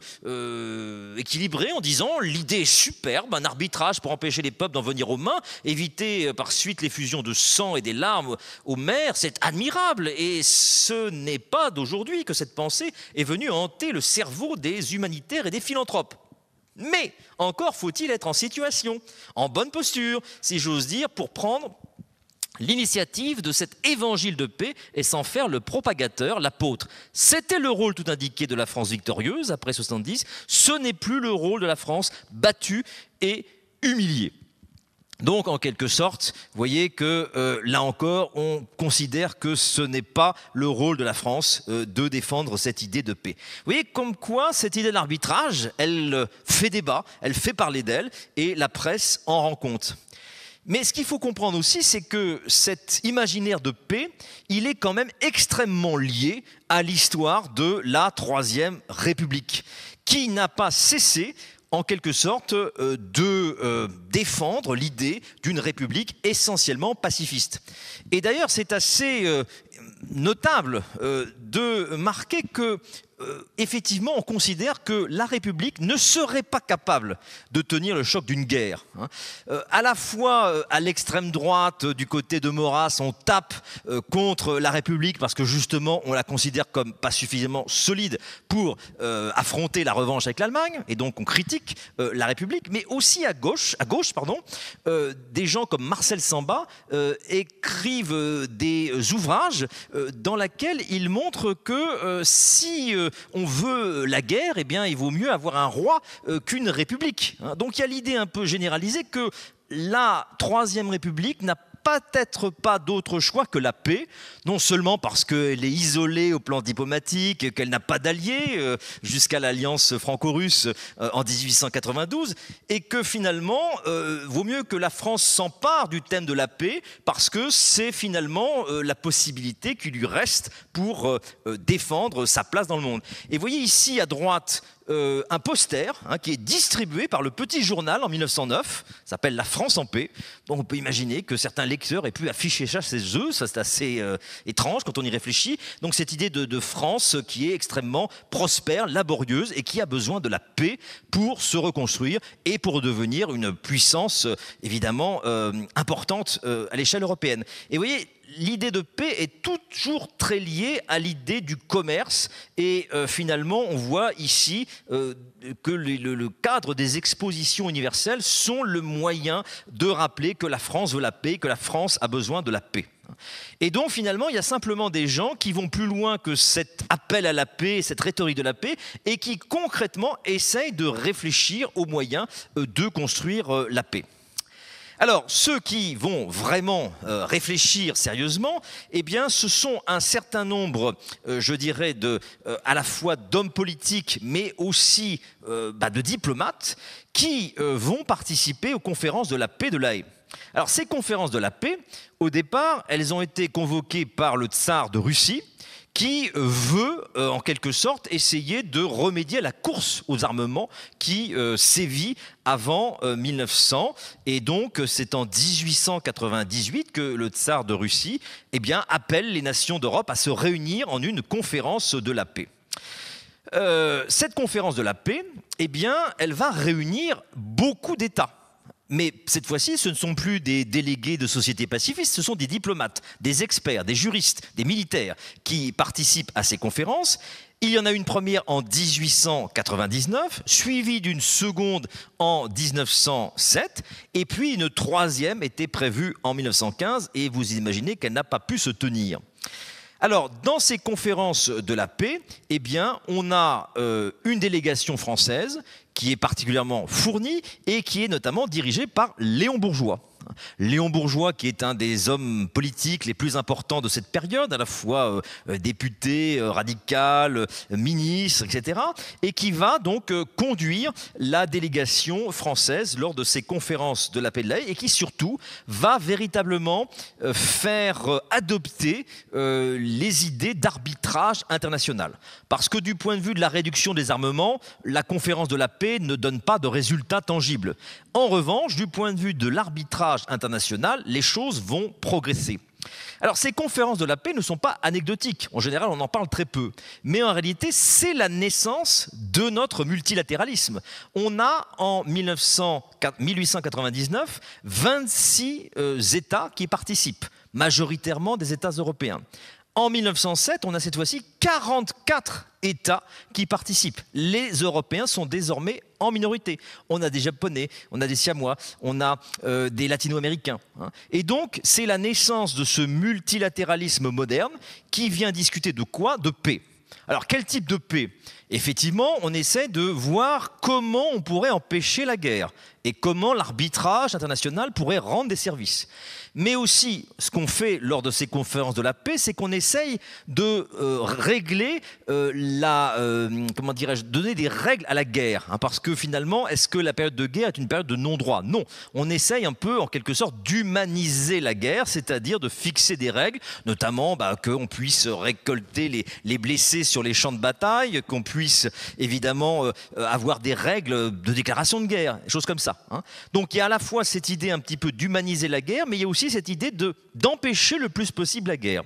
S2: équilibrée en disant l'idée est superbe, un arbitrage pour empêcher les peuples d'en venir aux mains, éviter par suite l'effusion de sang et des larmes aux mers, c'est admirable, et ce n'est pas d'aujourd'hui que cette pensée est venue hanter le cerveau des humanitaires et des philanthropes. Mais encore faut-il être en situation, en bonne posture, si j'ose dire, pour prendre l'initiative de cet évangile de paix et s'en faire le propagateur, l'apôtre. C'était le rôle tout indiqué de la France victorieuse après 70, ce n'est plus le rôle de la France battue et humiliée. Donc, en quelque sorte, vous voyez que euh, là encore, on considère que ce n'est pas le rôle de la France euh, de défendre cette idée de paix. Vous voyez comme quoi cette idée d'arbitrage, elle euh, fait débat, elle fait parler d'elle, et la presse en rend compte. Mais ce qu'il faut comprendre aussi, c'est que cet imaginaire de paix, il est quand même extrêmement lié à l'histoire de la Troisième République, qui n'a pas cessé en quelque sorte euh, de euh, défendre l'idée d'une république essentiellement pacifiste. Et d'ailleurs, c'est assez euh, notable de marquer que euh, effectivement, on considère que la République ne serait pas capable de tenir le choc d'une guerre. Hein. Euh, à la fois euh, à l'extrême droite, du côté de Maurras, on tape contre la République parce que justement, on la considère comme pas suffisamment solide pour affronter la revanche avec l'Allemagne, et donc on critique la République. Mais aussi à gauche, à gauche, pardon, des gens comme Marcel Samba écrivent des ouvrages dans lesquels ils montrent que si on veut la guerre, eh bien, il vaut mieux avoir un roi euh, qu'une république. Hein. Donc il y a l'idée un peu généralisée que la Troisième République n'a peut-être pas d'autre choix que la paix, non seulement parce qu'elle est isolée au plan diplomatique, qu'elle n'a pas d'alliés euh, jusqu'à l'alliance franco-russe euh, en 1892, et que finalement, euh, vaut mieux que la France s'empare du thème de la paix, parce que c'est finalement la possibilité qui lui reste pour défendre sa place dans le monde. Et voyez ici à droite, euh, un poster hein, qui est distribué par le Petit Journal en 1909, s'appelle La France en paix. Donc on peut imaginer que certains lecteurs aient pu afficher ça chez eux, ça c'est assez euh, étrange quand on y réfléchit. Donc cette idée de, France qui est extrêmement prospère, laborieuse et qui a besoin de la paix pour se reconstruire et pour devenir une puissance euh, évidemment importante à l'échelle européenne. Et vous voyez, l'idée de paix est toujours très liée à l'idée du commerce. Et euh, finalement, on voit ici euh, que le, cadre des expositions universelles sont le moyen de rappeler que la France veut la paix, que la France a besoin de la paix. Et donc finalement, il y a simplement des gens qui vont plus loin que cet appel à la paix, cette rhétorique de la paix, et qui concrètement essayent de réfléchir aux moyens euh, de construire la paix. Alors, ceux qui vont vraiment euh, réfléchir sérieusement, eh bien, ce sont un certain nombre, euh, je dirais, euh, à la fois d'hommes politiques, mais aussi bah, de diplomates, qui vont participer aux conférences de la paix de l'AE. Alors, ces conférences de la paix, au départ, elles ont été convoquées par le tsar de Russie, qui euh, veut euh, en quelque sorte essayer de remédier à la course aux armements qui euh, sévit avant 1900. Et donc c'est en 1898 que le tsar de Russie eh bien, appelle les nations d'Europe à se réunir en une conférence de la paix. cette conférence de la paix, eh bien, elle va réunir beaucoup d'États. Mais cette fois-ci, ce ne sont plus des délégués de sociétés pacifistes, ce sont des diplomates, des experts, des juristes, des militaires qui participent à ces conférences. Il y en a une première en 1899, suivie d'une seconde en 1907, et puis une troisième était prévue en 1915, et vous imaginez qu'elle n'a pas pu se tenir. Alors, dans ces conférences de la paix, eh bien, on a euh, une délégation française qui est particulièrement fourni et qui est notamment dirigé par Léon Bourgeois. Léon Bourgeois, qui est un des hommes politiques les plus importants de cette période, à la fois euh, euh, député, euh, radical, ministre, etc., et qui va donc conduire la délégation française lors de ces conférences de la paix de la et qui surtout va véritablement faire adopter les idées d'arbitrage international. Parce que du point de vue de la réduction des armements, la conférence de la paix ne donne pas de résultats tangibles. En revanche, du point de vue de l'arbitrage international, les choses vont progresser. Alors ces conférences de la paix ne sont pas anecdotiques, en général on en parle très peu, mais en réalité c'est la naissance de notre multilatéralisme. On a en 1899 26 euh, États qui participent, majoritairement des États européens. En 1907, on a cette fois-ci 44 États qui participent. Les Européens sont désormais en minorité. On a des Japonais, on a des Siamois, on a euh, des Latino-Américains. Hein. Et donc, c'est la naissance de ce multilatéralisme moderne qui vient discuter de quoi De paix. Alors, quel type de paix effectivement, on essaie de voir comment on pourrait empêcher la guerre et comment l'arbitrage international pourrait rendre des services. Mais aussi, ce qu'on fait lors de ces conférences de la paix, c'est qu'on essaye de euh, régler euh, la, euh, comment dirais-je, donner des règles à la guerre, hein, parce que finalement, est-ce que la période de guerre est une période de non-droit Non, on essaye un peu, en quelque sorte, d'humaniser la guerre, c'est-à-dire de fixer des règles, notamment bah, qu'on puisse récolter les blessés sur les champs de bataille, qu'on puisse évidemment euh, avoir des règles de déclaration de guerre, choses comme ça. Hein. Donc il y a à la fois cette idée un petit peu d'humaniser la guerre, mais il y a aussi cette idée d'empêcher le plus possible la guerre.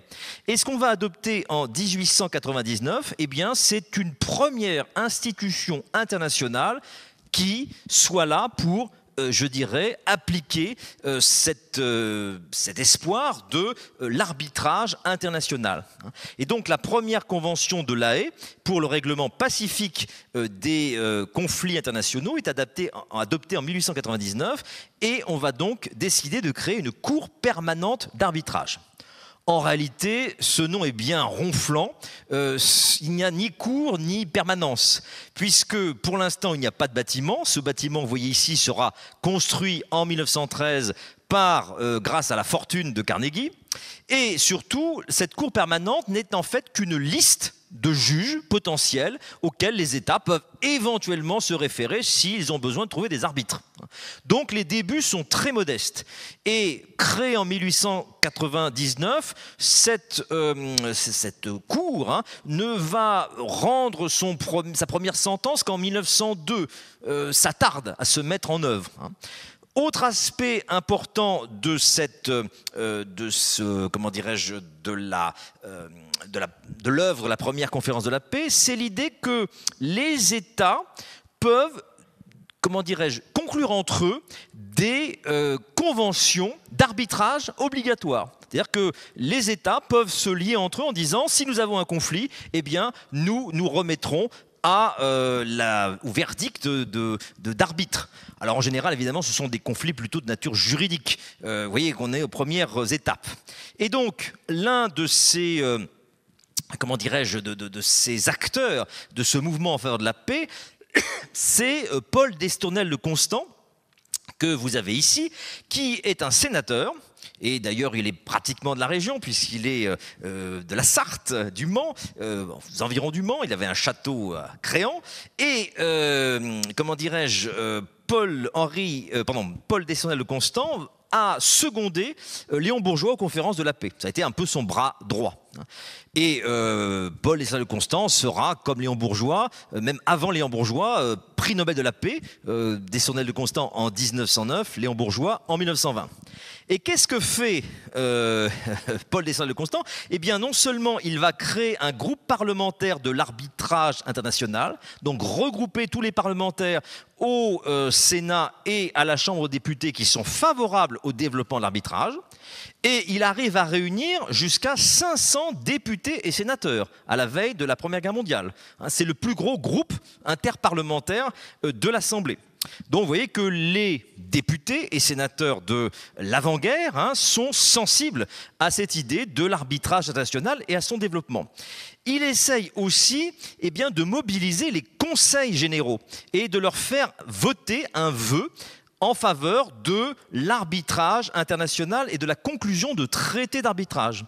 S2: Et ce qu'on va adopter en 1899, eh bien, c'est une première institution internationale qui soit là pour euh, je dirais, appliquer euh, euh, cet espoir de l'arbitrage international. Et donc la première convention de l'AE pour le règlement pacifique des conflits internationaux est adoptée en 1899 et on va donc décider de créer une cour permanente d'arbitrage. En réalité, ce nom est bien ronflant. Euh, il n'y a ni cours ni permanence, puisque pour l'instant, il n'y a pas de bâtiment. Ce bâtiment, vous voyez ici, sera construit en 1913 par, euh, grâce à la fortune de Carnegie. Et surtout, cette cour permanente n'est en fait qu'une liste de juges potentiels auxquels les États peuvent éventuellement se référer s'ils ont besoin de trouver des arbitres. Donc les débuts sont très modestes. Et créé en 1899, euh, cette, cour hein, ne va rendre son, sa première sentence qu'en 1902. Euh, ça tarde à se mettre en œuvre. Hein. Autre aspect important de cette, euh, de ce, comment dirais-je, de la, de l'œuvre, la, la première conférence de la paix, c'est l'idée que les États peuvent comment dirais-je, conclure entre eux des euh, conventions d'arbitrage obligatoires. C'est-à-dire que les États peuvent se lier entre eux en disant si nous avons un conflit, eh bien nous nous remettrons à euh, la, au verdict d'arbitre. De, d'arbitre. Alors en général, évidemment, ce sont des conflits plutôt de nature juridique. Euh, vous voyez qu'on est aux premières étapes. Et donc, l'un de ces comment dirais-je, de, ces acteurs de ce mouvement en faveur de la paix, c'est euh, Paul Destournel le Constant, que vous avez ici, qui est un sénateur. Et d'ailleurs, il est pratiquement de la région, puisqu'il est euh, euh, de la Sarthe, du Mans, aux environs du Mans. Il avait un château à Créan. Et, comment dirais-je, Paul Henri, pardon, Paul Destournel de Constant a secondé Léon Bourgeois aux conférences de la paix. Ça a été un peu son bras droit. Et euh, Paul et de Constant sera, comme Léon Bourgeois, euh, même avant Léon Bourgeois, euh, prix Nobel de la paix, des de Constant en 1909, Léon Bourgeois en 1920. Et qu'est-ce que fait Paul Dessal de Constant Eh bien, non seulement il va créer un groupe parlementaire de l'arbitrage international, donc regrouper tous les parlementaires au Sénat et à la Chambre des députés qui sont favorables au développement de l'arbitrage, et il arrive à réunir jusqu'à 500 députés et sénateurs à la veille de la Première Guerre mondiale. Hein, c'est le plus gros groupe interparlementaire euh, de l'Assemblée. Donc vous voyez que les députés et sénateurs de l'avant-guerre hein, sont sensibles à cette idée de l'arbitrage international et à son développement. Il essaye aussi eh bien, de mobiliser les conseils généraux et de leur faire voter un vœu en faveur de l'arbitrage international et de la conclusion de traités d'arbitrage.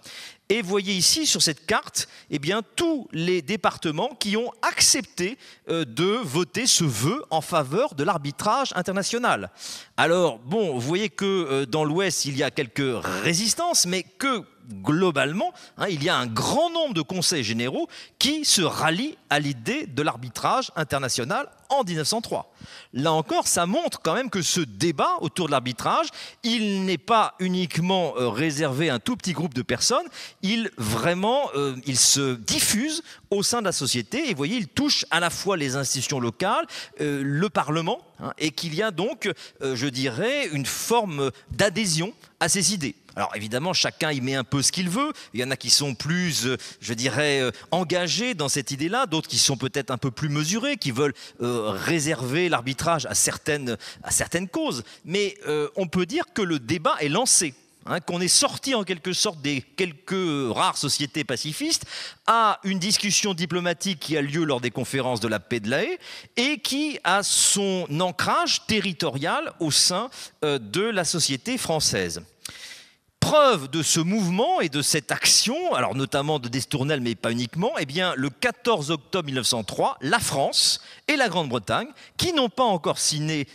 S2: Et voyez ici sur cette carte eh bien, tous les départements qui ont accepté euh, de voter ce vœu en faveur de l'arbitrage international. Alors, bon, vous voyez que euh, dans l'Ouest, il y a quelques résistances, mais que globalement, hein, il y a un grand nombre de conseils généraux qui se rallient à l'idée de l'arbitrage international en 1903. Là encore, ça montre quand même que ce débat autour de l'arbitrage, il n'est pas uniquement euh, réservé à un tout petit groupe de personnes, il vraiment, euh, il se diffuse au sein de la société et voyez, il touche à la fois les institutions locales, euh, le Parlement, hein, et qu'il y a donc, je dirais, une forme d'adhésion à ces idées. Alors évidemment, chacun y met un peu ce qu'il veut. Il y en a qui sont plus, euh, je dirais, euh, engagés dans cette idée-là, d'autres qui sont peut-être un peu plus mesurés, qui veulent euh, réserver l'arbitrage à certaines, à certaines causes. Mais on peut dire que le débat est lancé. Hein, qu'on est sorti en quelque sorte des quelques rares sociétés pacifistes à une discussion diplomatique qui a lieu lors des conférences de la paix de la Haye et qui a son ancrage territorial au sein de la société française. Preuve de ce mouvement et de cette action, alors notamment de Destournel, mais pas uniquement, eh bien, le 14 octobre 1903, la France et la Grande-Bretagne, qui n'ont pas encore signé,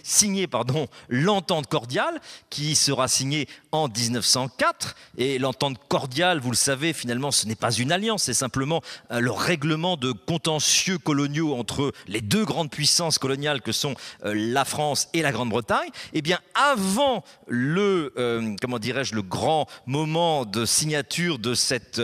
S2: l'entente cordiale, qui sera signée en 1904. Et l'entente cordiale, vous le savez, finalement, ce n'est pas une alliance, c'est simplement euh, le règlement de contentieux coloniaux entre les deux grandes puissances coloniales que sont euh, la France et la Grande-Bretagne. Eh bien, avant le, euh, comment dirais-je, le grand moment de signature de cette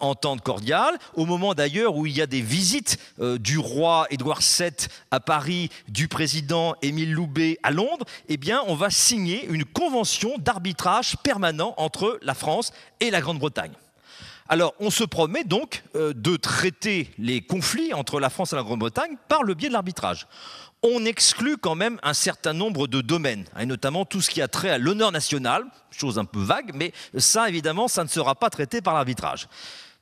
S2: entente cordiale, au moment d'ailleurs où il y a des visites du roi Édouard VII à Paris du président Émile Loubet à Londres, eh bien, on va signer une convention d'arbitrage permanent entre la France et la Grande-Bretagne. Alors, on se promet donc euh, de traiter les conflits entre la France et la Grande-Bretagne par le biais de l'arbitrage. On exclut quand même un certain nombre de domaines, hein, et notamment tout ce qui a trait à l'honneur national, chose un peu vague, mais ça, évidemment, ça ne sera pas traité par l'arbitrage.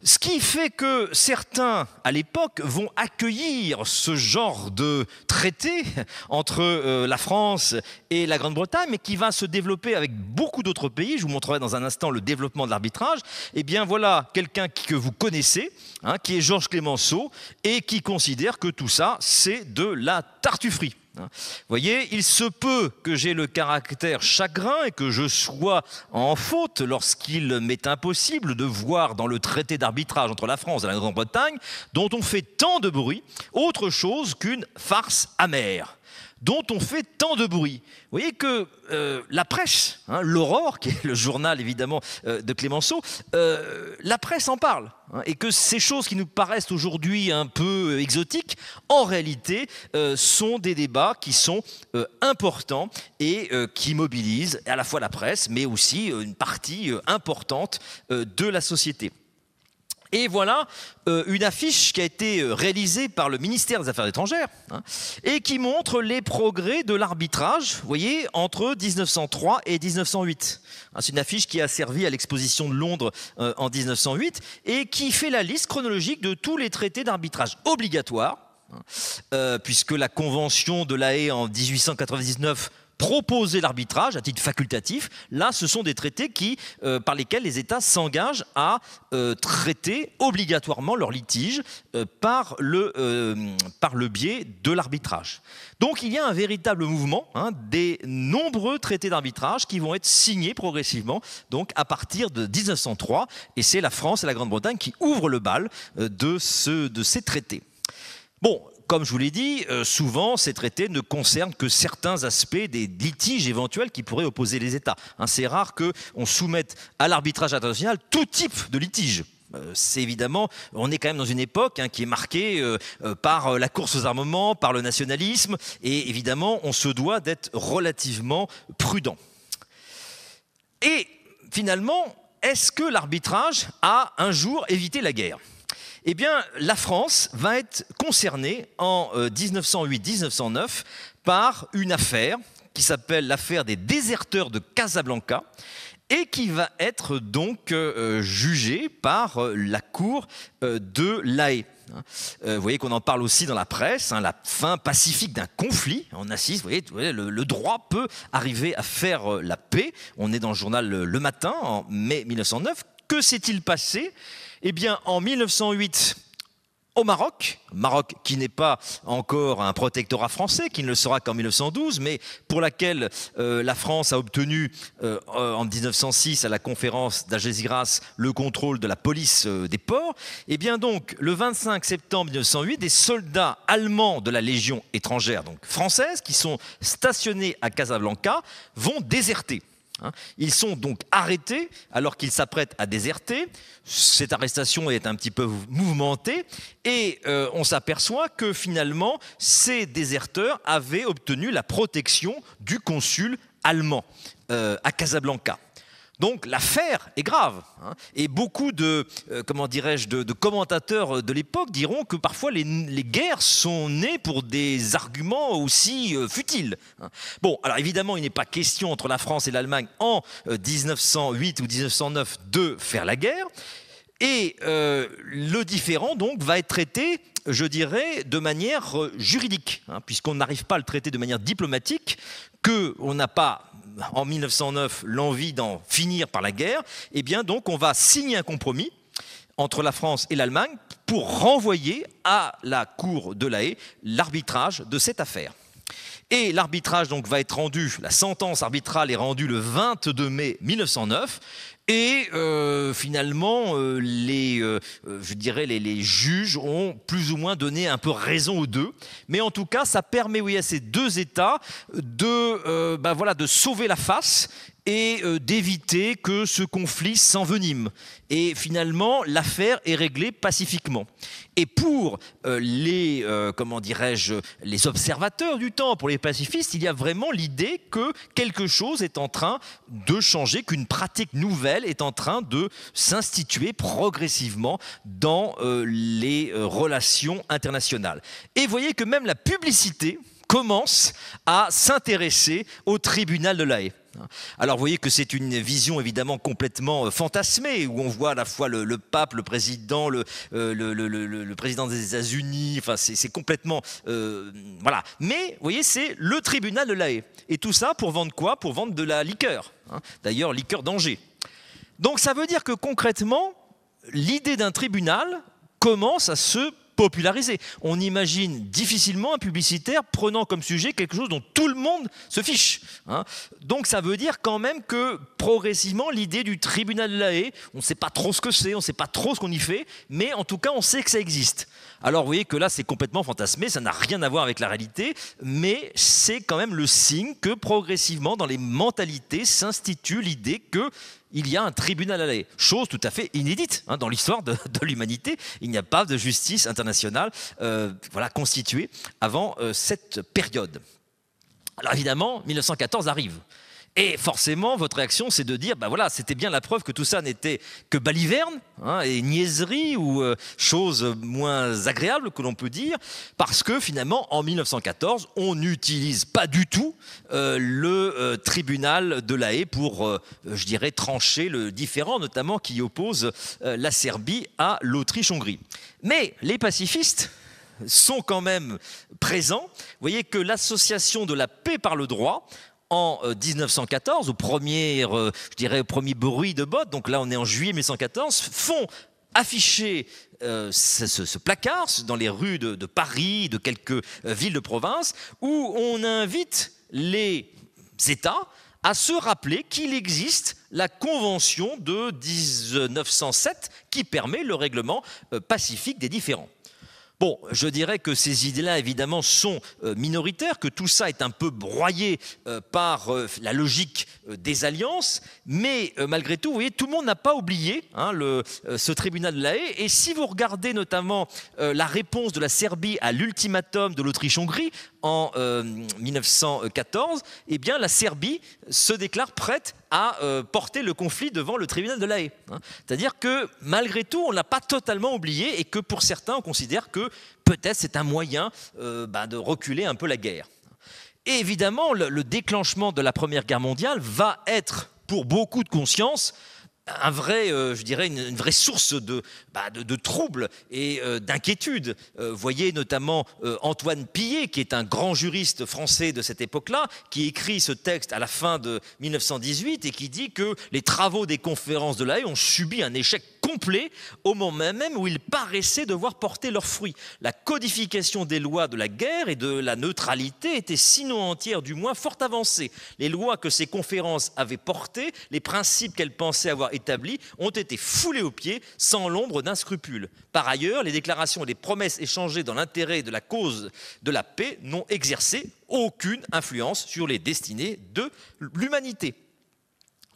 S2: Ce qui fait que certains, à l'époque, vont accueillir ce genre de traité entre euh, la France et la Grande-Bretagne, mais qui va se développer avec beaucoup d'autres pays. Je vous montrerai dans un instant le développement de l'arbitrage. Eh bien, voilà quelqu'un que vous connaissez, hein, qui est Georges Clémenceau, et qui considère que tout ça, c'est de la tartufferie. Vous hein. voyez, il se peut que j'ai le caractère chagrin et que je sois en faute lorsqu'il m'est impossible de voir dans le traité d'arbitrage entre la France et la Grande-Bretagne, dont on fait tant de bruit, autre chose qu'une farce amère dont on fait tant de bruit. Vous voyez que euh, la presse, hein, l'Aurore, qui est le journal évidemment euh, de Clémenceau, euh, la presse en parle. Hein, et que ces choses qui nous paraissent aujourd'hui un peu exotiques, en réalité, sont des débats qui sont importants et qui mobilisent à la fois la presse, mais aussi une partie importante de la société. Et voilà euh, une affiche qui a été euh, réalisée par le ministère des Affaires étrangères hein, et qui montre les progrès de l'arbitrage, vous voyez, entre 1903 et 1908. Hein, c'est une affiche qui a servi à l'exposition de Londres euh, en 1908 et qui fait la liste chronologique de tous les traités d'arbitrage obligatoires, hein, puisque la Convention de La Haye en 1899 proposer l'arbitrage à titre facultatif. Là, ce sont des traités qui, euh, par lesquels les États s'engagent à euh, traiter obligatoirement leur litige euh, par, le, par le biais de l'arbitrage. Donc il y a un véritable mouvement hein, des nombreux traités d'arbitrage qui vont être signés progressivement donc à partir de 1903 et c'est la France et la Grande-Bretagne qui ouvrent le bal de, ce, de ces traités. Bon, comme je vous l'ai dit, euh, souvent ces traités ne concernent que certains aspects des litiges éventuels qui pourraient opposer les États. Hein, c'est rare qu'on soumette à l'arbitrage international tout type de litige euh, c'est évidemment, on est quand même dans une époque hein, qui est marquée euh, par la course aux armements, par le nationalisme, et évidemment, on se doit d'être relativement prudent. Et finalement, est-ce que l'arbitrage a un jour évité la guerre eh bien, la France va être concernée en 1908-1909 euh, par une affaire qui s'appelle l'affaire des déserteurs de Casablanca et qui va être donc euh, euh, jugée par la cour de l'AE. Hein, vous voyez qu'on en parle aussi dans la presse, hein, la fin pacifique d'un conflit. en assiste, vous voyez, le, le, droit peut arriver à faire la paix. On est dans le journal Le Matin en mai 1909. Que s'est-il passé eh bien, en 1908, au Maroc, Maroc qui n'est pas encore un protectorat français, qui ne le sera qu'en 1912, mais pour laquelle euh, la France a obtenu euh, en 1906 à la conférence d'Algésiras le contrôle de la police euh, des ports, et eh bien donc le 25 septembre 1908, des soldats allemands de la Légion étrangère, donc française, qui sont stationnés à Casablanca, vont déserter. Hein. Ils sont donc arrêtés alors qu'ils s'apprêtent à déserter. Cette arrestation est un petit peu mouvementée et euh, on s'aperçoit que finalement ces déserteurs avaient obtenu la protection du consul allemand euh, à Casablanca. Donc l'affaire est grave. Hein. Et beaucoup de, euh, comment dirais-je, de, commentateurs euh, de l'époque diront que parfois les, guerres sont nées pour des arguments aussi euh, futiles. Hein. Bon, alors évidemment, il n'est pas question entre la France et l'Allemagne en 1908 ou 1909 de faire la guerre. Et le différent, donc, va être traité je dirais, de manière juridique, hein, puisqu'on n'arrive pas à le traiter de manière diplomatique, qu'on n'a pas en 1909 l'envie d'en finir par la guerre, eh bien donc on va signer un compromis entre la France et l'Allemagne pour renvoyer à la Cour de la Haye l'arbitrage de cette affaire. Et l'arbitrage donc va être rendu, la sentence arbitrale est rendue le 22 mai 1909. Et euh, finalement, euh, les, euh, je dirais les, juges ont plus ou moins donné un peu raison aux deux. Mais en tout cas, ça permet oui, à ces deux États de, bah, voilà, de sauver la face et euh, d'éviter que ce conflit s'envenime. Et finalement, l'affaire est réglée pacifiquement. Et pour euh, les, euh, comment dirais-je, les observateurs du temps, pour les pacifistes, il y a vraiment l'idée que quelque chose est en train de changer, qu'une pratique nouvelle est en train de s'instituer progressivement dans les relations internationales. Et voyez que même la publicité commence à s'intéresser au tribunal de la Hein. Alors vous voyez que c'est une vision évidemment complètement euh, fantasmée, où on voit à la fois le, pape, le président, euh, le, président des États-Unis, enfin c'est complètement... Euh, voilà. Mais vous voyez, c'est le tribunal de l'AE. Et tout ça pour vendre quoi Pour vendre de la liqueur. Hein. D'ailleurs, liqueur d'Angers. Donc ça veut dire que concrètement, l'idée d'un tribunal commence à se popularisé. On imagine difficilement un publicitaire prenant comme sujet quelque chose dont tout le monde se fiche. Hein. Donc ça veut dire quand même que progressivement, l'idée du tribunal de la on ne sait pas trop ce que c'est, on ne sait pas trop ce qu'on y fait, mais en tout cas, on sait que ça existe. Alors vous voyez que là, c'est complètement fantasmé, ça n'a rien à voir avec la réalité, mais c'est quand même le signe que progressivement, dans les mentalités, s'institue l'idée que il y a un tribunal à Chose tout à fait inédite hein, dans l'histoire de, l'humanité. Il n'y a pas de justice internationale euh, voilà, constituée avant euh, cette période. Alors évidemment, 1914 arrive. Et forcément, votre réaction, c'est de dire, bah voilà, c'était bien la preuve que tout ça n'était que baliverne hein, et niaiserie ou euh, chose moins agréable que l'on peut dire, parce que finalement, en 1914, on n'utilise pas du tout euh, le euh, tribunal de la Haye pour, euh, je dirais, trancher le différent, notamment qui oppose la Serbie à l'Autriche-Hongrie. Mais les pacifistes sont quand même présents. Vous voyez que l'association de la paix par le droit en 1914, euh, au premier, euh, je dirais, au premier bruit de bottes, donc là on est en juillet 1914, font afficher euh, ce, placard dans les rues de, de Paris, de quelques villes de province, où on invite les États à se rappeler qu'il existe la Convention de 1907 qui permet le règlement pacifique des différends. Bon, je dirais que ces idées-là, évidemment, sont euh, minoritaires, que tout ça est un peu broyé euh, par euh, la logique des alliances, mais malgré tout, vous voyez, tout le monde n'a pas oublié hein, ce tribunal de la Haye. Et si vous regardez notamment la réponse de la Serbie à l'ultimatum de l'Autriche-Hongrie, en 1914, euh, eh bien, la Serbie se déclare prête à euh, porter le conflit devant le tribunal de La hein. C'est-à-dire que malgré tout, on ne l'a pas totalement oublié et que pour certains, on considère que peut-être c'est un moyen euh, bah, de reculer un peu la guerre. évidemment, le, déclenchement de la Première Guerre mondiale va être, pour beaucoup de consciences un vrai, euh, je dirais, une, vraie source de, bah, troubles et euh, d'inquiétude. Euh, voyez notamment Antoine Pillet, qui est un grand juriste français de cette époque-là, qui écrit ce texte à la fin de 1918 et qui dit que les travaux des conférences de la Haye ont subi un échec complet au moment même où ils paraissaient devoir porter leurs fruits. La codification des lois de la guerre et de la neutralité était sinon entière, du moins fort avancée. Les lois que ces conférences avaient portées, les principes qu'elles pensaient avoir établis, ont été foulés aux pieds sans l'ombre d'un scrupule. Par ailleurs, les déclarations et les promesses échangées dans l'intérêt de la cause de la paix n'ont exercé aucune influence sur les destinées de l'humanité.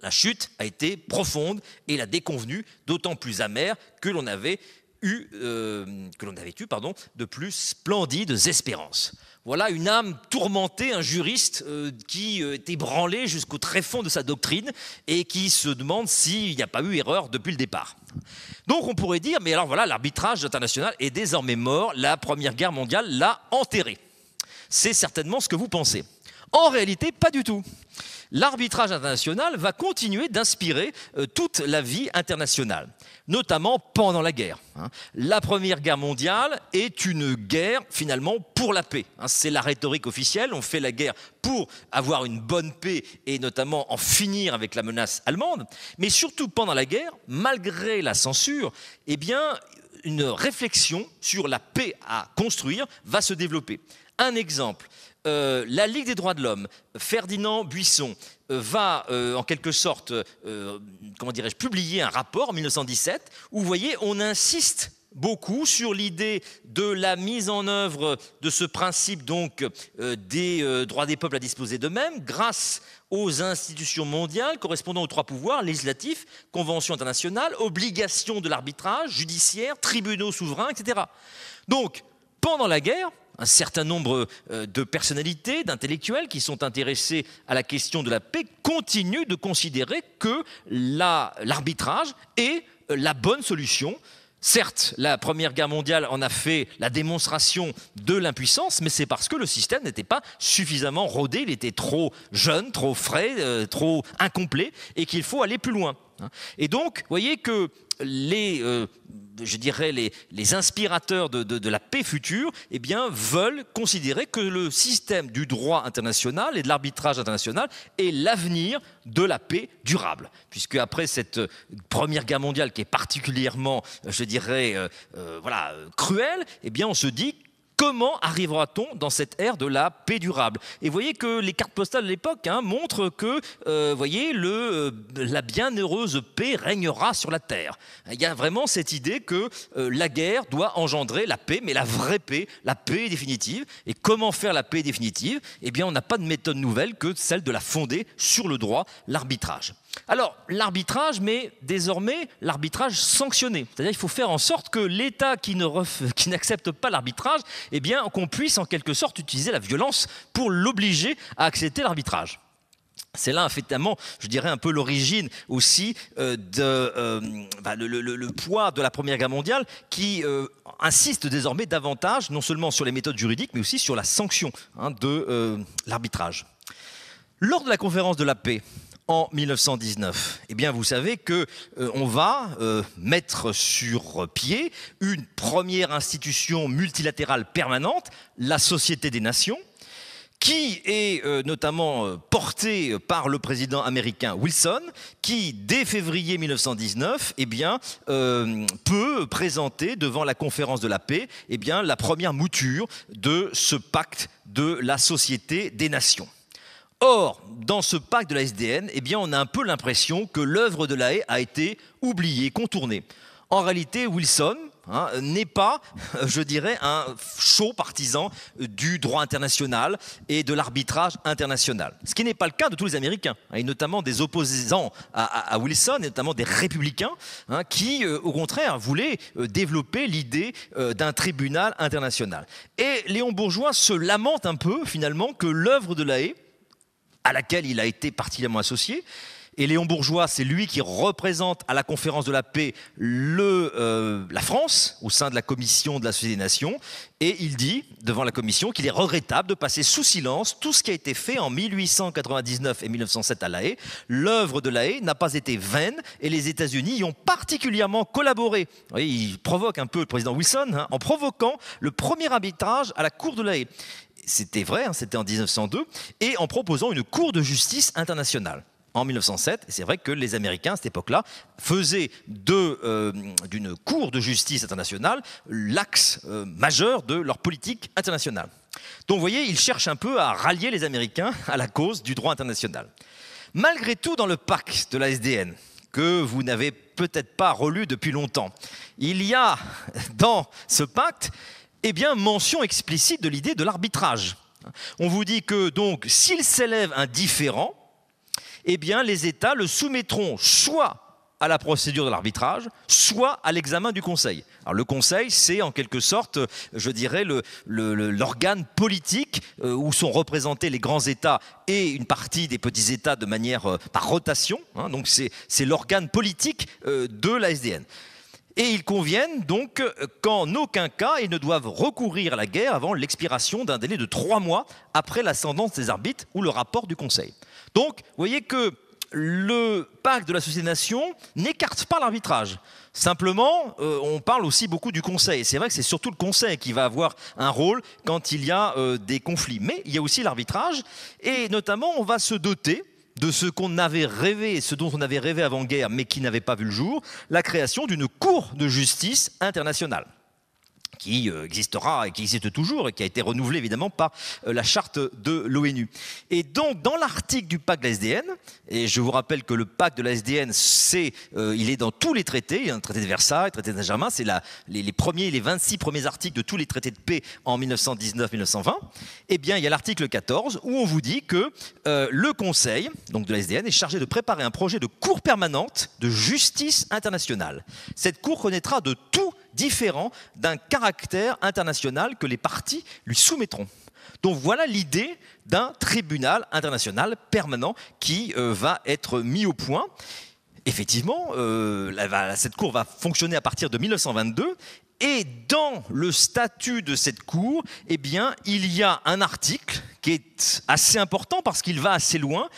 S2: La chute a été profonde et la déconvenue d'autant plus amère que l'on avait eu, euh, que l'on avait eu pardon, de plus splendides espérances. Voilà une âme tourmentée, un juriste euh, qui euh, est ébranlé jusqu'au fond de sa doctrine et qui se demande s'il n'y a pas eu erreur depuis le départ. Donc on pourrait dire, mais alors voilà, l'arbitrage international est désormais mort, la Première Guerre mondiale l'a enterré. C'est certainement ce que vous pensez. En réalité, pas du tout l'arbitrage international va continuer d'inspirer euh, toute la vie internationale, notamment pendant la guerre. Hein. La Première Guerre mondiale est une guerre finalement pour la paix. Hein. C'est la rhétorique officielle, on fait la guerre pour avoir une bonne paix et notamment en finir avec la menace allemande, mais surtout pendant la guerre, malgré la censure, eh bien, une réflexion sur la paix à construire va se développer. Un exemple, euh, la Ligue des droits de l'homme, Ferdinand Buisson, euh, va euh, en quelque sorte, comment dirais-je, publier un rapport en 1917 où, vous voyez, on insiste beaucoup sur l'idée de la mise en œuvre de ce principe donc des droits des peuples à disposer d'eux-mêmes grâce aux institutions mondiales correspondant aux trois pouvoirs législatif, convention internationale, obligations de l'arbitrage judiciaire, tribunaux souverains, etc. Donc, pendant la guerre, un certain nombre euh, de personnalités, d'intellectuels qui sont intéressés à la question de la paix continuent de considérer que l'arbitrage est euh, la bonne solution. Certes, la Première Guerre mondiale en a fait la démonstration de l'impuissance, mais c'est parce que le système n'était pas suffisamment rodé, il était trop jeune, trop frais, euh, trop incomplet, et qu'il faut aller plus loin. Hein. Et donc, vous voyez que les, euh, je dirais les, inspirateurs de, la paix future eh bien, veulent considérer que le système du droit international et de l'arbitrage international est l'avenir de la paix durable. Puisque après cette euh, Première Guerre mondiale qui est particulièrement, euh, je dirais, voilà, cruelle, eh bien, on se dit Comment arrivera-t-on dans cette ère de la paix durable Et voyez que les cartes postales de l'époque hein, montrent que euh, voyez, le, euh, la bienheureuse paix régnera sur la Terre. Il y a vraiment cette idée que euh, la guerre doit engendrer la paix, mais la vraie paix, la paix définitive. Et comment faire la paix définitive Eh bien, on n'a pas de méthode nouvelle que celle de la fonder sur le droit, l'arbitrage. Alors, l'arbitrage, mais désormais, l'arbitrage sanctionné. C'est-à-dire qu'il faut faire en sorte que l'État qui, n'accepte pas l'arbitrage, eh bien, qu'on puisse en quelque sorte utiliser la violence pour l'obliger à accepter l'arbitrage. C'est là, effectivement, je dirais un peu l'origine aussi euh, de euh, bah, le, poids de la Première Guerre mondiale qui euh, insiste désormais davantage, non seulement sur les méthodes juridiques, mais aussi sur la sanction hein, de l'arbitrage. Lors de la conférence de la paix, en 1919 Eh bien, vous savez que euh, on va euh, mettre sur pied une première institution multilatérale permanente, la Société des Nations, qui est euh, notamment portée par le président américain Wilson, qui, dès février 1919, eh bien, peut présenter devant la conférence de la paix eh bien, la première mouture de ce pacte de la Société des Nations. Or, dans ce pacte de la SDN, eh bien, on a un peu l'impression que l'œuvre de la haie a été oubliée, contournée. En réalité, Wilson, hein, n'est pas, je dirais, un chaud partisan du droit international et de l'arbitrage international. Ce qui n'est pas le cas de tous les Américains, hein, et notamment des opposants à, Wilson, et notamment des républicains, hein, qui, euh, au contraire, voulaient euh, développer l'idée euh, d'un tribunal international. Et Léon Bourgeois se lamente un peu, finalement, que l'œuvre de La Haye, à laquelle il a été particulièrement associé. Et Léon Bourgeois, c'est lui qui représente à la conférence de la paix euh, la France au sein de la commission de la Société des Nations. Et il dit devant la commission qu'il est regrettable de passer sous silence tout ce qui a été fait en 1899 et 1907 à La Haye. L'œuvre de La Haye n'a pas été vaine et les États-Unis y ont particulièrement collaboré. il provoque un peu le président Wilson hein, en provoquant le premier arbitrage à la Cour de La Haye c'était vrai, hein, c'était en 1902, et en proposant une Cour de justice internationale en 1907. c'est vrai que les Américains, à cette époque-là, faisaient euh, d'une cour de justice internationale l'axe euh, majeur de leur politique internationale. Donc vous voyez, ils cherchent un peu à rallier les Américains à la cause du droit international. Malgré tout, dans le pacte de la SDN, que vous n'avez peut-être pas relu depuis longtemps, il y a dans ce pacte eh bien, mention explicite de l'idée de l'arbitrage. On vous dit que donc, s'il s'élève un différent, eh bien, les États le soumettront soit à la procédure de l'arbitrage, soit à l'examen du Conseil. Alors le Conseil, c'est en quelque sorte, je dirais, l'organe le, politique euh, où sont représentés les grands États et une partie des petits États de manière euh, par rotation. Hein. donc c'est l'organe politique euh, de la SDN. Et ils conviennent donc qu'en aucun cas ils ne doivent recourir à la guerre avant l'expiration d'un délai de trois mois après l'ascendance des arbitres ou le rapport du Conseil. Donc, vous voyez que le pacte de la société Nations n'écarte pas l'arbitrage. Simplement, euh, on parle aussi beaucoup du Conseil. C'est vrai que c'est surtout le Conseil qui va avoir un rôle quand il y a euh, des conflits. Mais il y a aussi l'arbitrage. Et notamment, on va se doter de ce qu'on avait rêvé, ce dont on avait rêvé avant-guerre, mais qui n'avait pas vu le jour, la création d'une Cour de justice internationale qui euh, existera et qui existe toujours et qui a été renouvelé, évidemment par euh, la charte de l'ONU. Et donc dans l'article du pacte de la SDN, et je vous rappelle que le pacte de la SDN, c'est, euh, il est dans tous les traités, le traité de Versailles, le traité de Saint-Germain, c'est les, premiers, les 26 premiers articles de tous les traités de paix en 1919-1920. Eh bien, il y a l'article 14 où on vous dit que le Conseil, donc de la SDN, est chargé de préparer un projet de cour permanente de justice internationale. Cette cour connaîtra de tout différent d'un caractère international que les partis lui soumettront. Donc voilà l'idée d'un tribunal international permanent qui euh, va être mis au point. Effectivement, euh, cette cour va fonctionner à partir de 1922 et dans le statut de cette cour, eh bien, il y a un article qui est assez important parce qu'il va assez loin,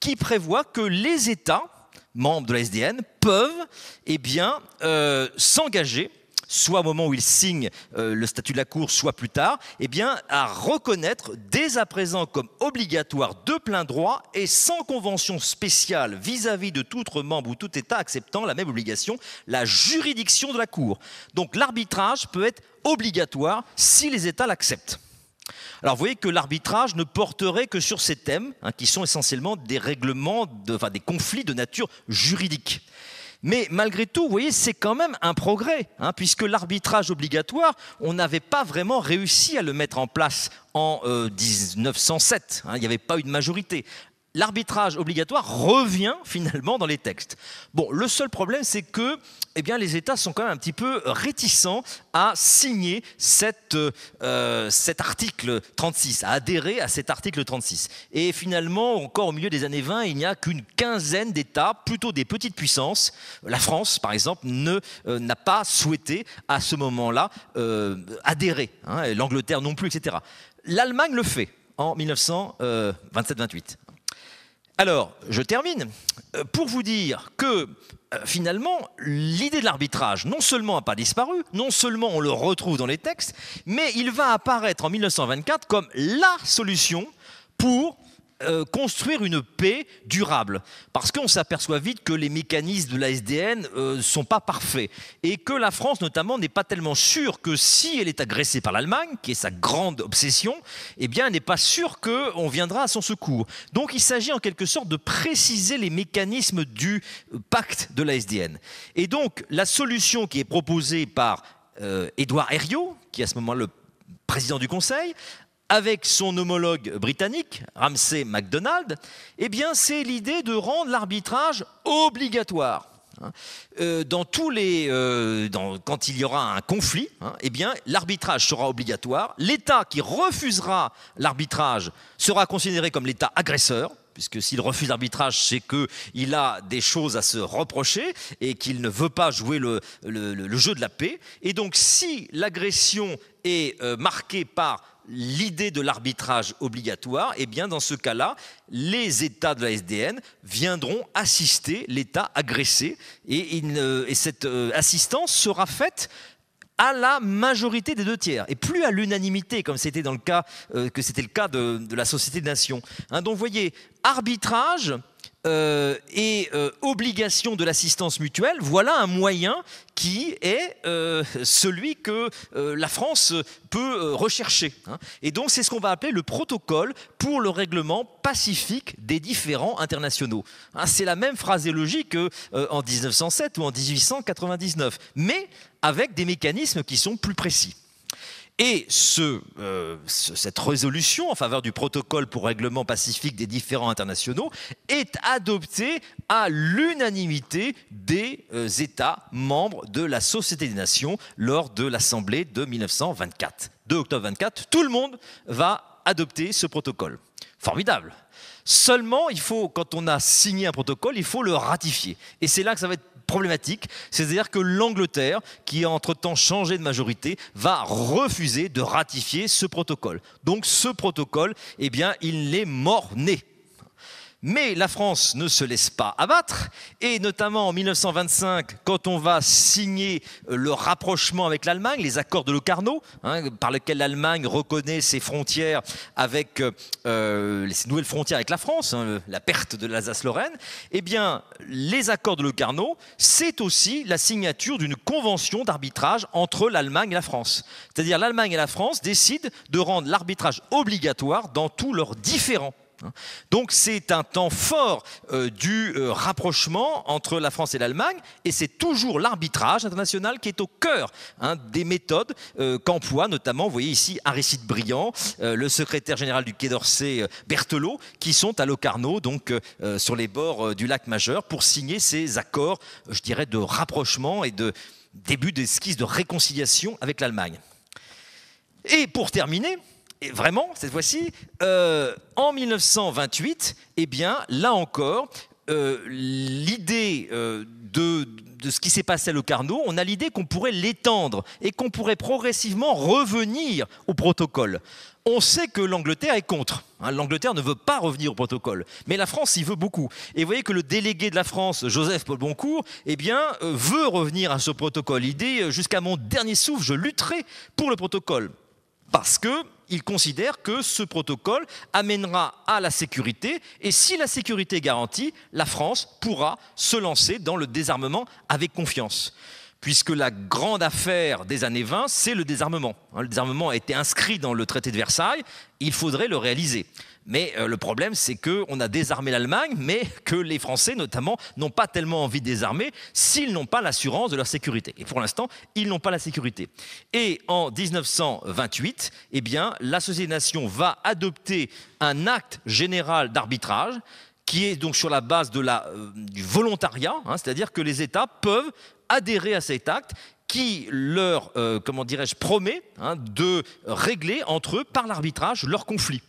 S2: qui prévoit que les États membres de la SDN peuvent eh bien, euh, s'engager soit au moment où il signe euh, le statut de la Cour, soit plus tard, eh bien, à reconnaître dès à présent comme obligatoire de plein droit et sans convention spéciale vis-à-vis de tout autre membre ou tout État acceptant la même obligation, la juridiction de la Cour. Donc l'arbitrage peut être obligatoire si les États l'acceptent. Alors vous voyez que l'arbitrage ne porterait que sur ces thèmes, hein, qui sont essentiellement des règlements, de, enfin, des conflits de nature juridique. Mais malgré tout, vous voyez, c'est quand même un progrès, hein, puisque l'arbitrage obligatoire, on n'avait pas vraiment réussi à le mettre en place en 1907. Euh, hein. il n'y avait pas eu de majorité l'arbitrage obligatoire revient finalement dans les textes. Bon, le seul problème, c'est que eh bien, les États sont quand même un petit peu réticents à signer euh, cet article 36, à adhérer à cet article 36. Et finalement, encore au milieu des années 20, il n'y a qu'une quinzaine d'États, plutôt des petites puissances. La France, par exemple, euh, n'a pas souhaité à ce moment-là euh, adhérer. Hein, L'Angleterre non plus, etc. L'Allemagne le fait en 1927-28. Alors, je termine euh, pour vous dire que euh, finalement, l'idée de l'arbitrage, non seulement n'a pas disparu, non seulement on le retrouve dans les textes, mais il va apparaître en 1924 comme la solution pour euh, construire une paix durable. Parce qu'on s'aperçoit vite que les mécanismes de la SDN ne euh, sont pas parfaits. Et que la France, notamment, n'est pas tellement sûre que si elle est agressée par l'Allemagne, qui est sa grande obsession, eh bien, elle n'est pas sûre qu'on viendra à son secours. Donc il s'agit en quelque sorte de préciser les mécanismes du euh, pacte de la SDN. Et donc, la solution qui est proposée par Édouard Herriot, qui est à ce moment le président du Conseil, avec son homologue britannique, Ramsay MacDonald, eh c'est l'idée de rendre l'arbitrage obligatoire. Hein. Euh, dans tous les, euh, quand il y aura un conflit, hein, eh l'arbitrage sera obligatoire. L'État qui refusera l'arbitrage sera considéré comme l'État agresseur puisque s'il refuse l'arbitrage, c'est qu'il a des choses à se reprocher et qu'il ne veut pas jouer le, jeu de la paix. Et donc, si l'agression est euh, marquée par l'idée de l'arbitrage obligatoire, eh bien dans ce cas-là, les États de la SDN viendront assister l'État agressé et, cette euh, assistance sera faite à la majorité des deux tiers et plus à l'unanimité comme c'était dans le cas euh, que c'était le cas de, la société des nations. Hein, donc vous voyez, arbitrage, euh, et euh, obligation de l'assistance mutuelle, voilà un moyen qui est euh, celui que la France peut rechercher. Hein. Et donc c'est ce qu'on va appeler le protocole pour le règlement pacifique des différends internationaux. Hein, c'est la même phrase logique qu'en 1907 ou en 1899, mais avec des mécanismes qui sont plus précis. Et euh, cette résolution en faveur du protocole pour règlement pacifique des différents internationaux est adoptée à l'unanimité des euh, États membres de la Société des Nations lors de l'Assemblée de 1924. 2 octobre 24, tout le monde va adopter ce protocole. Formidable. Seulement, il faut, quand on a signé un protocole, il faut le ratifier. Et c'est là que ça va être problématique, c'est-à-dire que l'Angleterre, qui a entre-temps changé de majorité, va refuser de ratifier ce protocole. Donc ce protocole, eh bien, il est mort-né. Mais la France ne se laisse pas abattre, et notamment en 1925, quand on va signer euh, le rapprochement avec l'Allemagne, les accords de Locarno, hein, par lesquels l'Allemagne reconnaît ses frontières avec euh, euh, les nouvelles frontières avec la France, hein, la perte de l'Alsace-Lorraine, eh bien, les accords de Locarno, c'est aussi la signature d'une convention d'arbitrage entre l'Allemagne et la France. C'est-à-dire l'Allemagne et la France décident de rendre l'arbitrage obligatoire dans tous leurs différends. Hein. Donc c'est un temps fort euh, du euh, rapprochement entre la France et l'Allemagne, et c'est toujours l'arbitrage international qui est au cœur hein, des méthodes euh, notamment, vous voyez ici, Aristide Briand, le secrétaire général du Quai d'Orsay Berthelot, qui sont à Locarno, donc sur les bords du lac Majeur, pour signer ces accords, je dirais, de rapprochement et de début d'esquisse de réconciliation avec l'Allemagne. Et pour terminer, vraiment, cette fois-ci, euh, en 1928, eh bien, là encore, euh, l'idée euh, de, ce qui s'est passé à Le Carnot, on a l'idée qu'on pourrait l'étendre et qu'on pourrait progressivement revenir au protocole. On sait que l'Angleterre est contre. Hein. L'Angleterre ne veut pas revenir au protocole, mais la France y veut beaucoup. Et vous voyez que le délégué de la France, Joseph Paul Boncourt, eh bien, veut revenir à ce protocole. L'idée, jusqu'à mon dernier souffle, je lutterai pour le protocole. Parce que il considère que ce protocole amènera à la sécurité, et si la sécurité est garantie, la France pourra se lancer dans le désarmement avec confiance puisque la grande affaire des années 20, c'est le désarmement. Le désarmement a été inscrit dans le traité de Versailles, il faudrait le réaliser. Mais euh, le problème, c'est qu'on a désarmé l'Allemagne, mais que les Français, notamment, n'ont pas tellement envie de désarmer s'ils n'ont pas l'assurance de leur sécurité. Et pour l'instant, ils n'ont pas la sécurité. Et en 1928, eh bien, l'Association des Nations va adopter un acte général d'arbitrage qui est donc sur la base euh, du volontariat, hein, c'est-à-dire que les États peuvent adhérer à cet acte qui leur, euh, comment dirais-je, promet hein, de régler entre eux par l'arbitrage leurs conflits.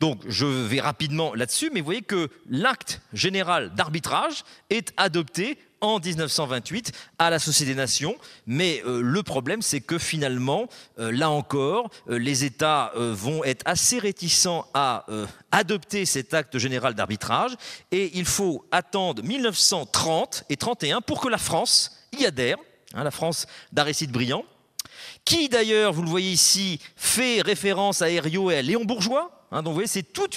S2: Donc je vais rapidement là-dessus, mais vous voyez que l'acte général d'arbitrage est adopté en 1928 à la Société des Nations. Mais euh, le problème, c'est que finalement, euh, là encore, euh, les États vont être assez réticents à adopter cet acte général d'arbitrage. Et il faut attendre 1930 et 31 pour que la France y adhère, hein, la France d'Aristide Briand, qui d'ailleurs, vous le voyez ici, fait référence à Herriot et à Léon Bourgeois Hein, donc vous voyez,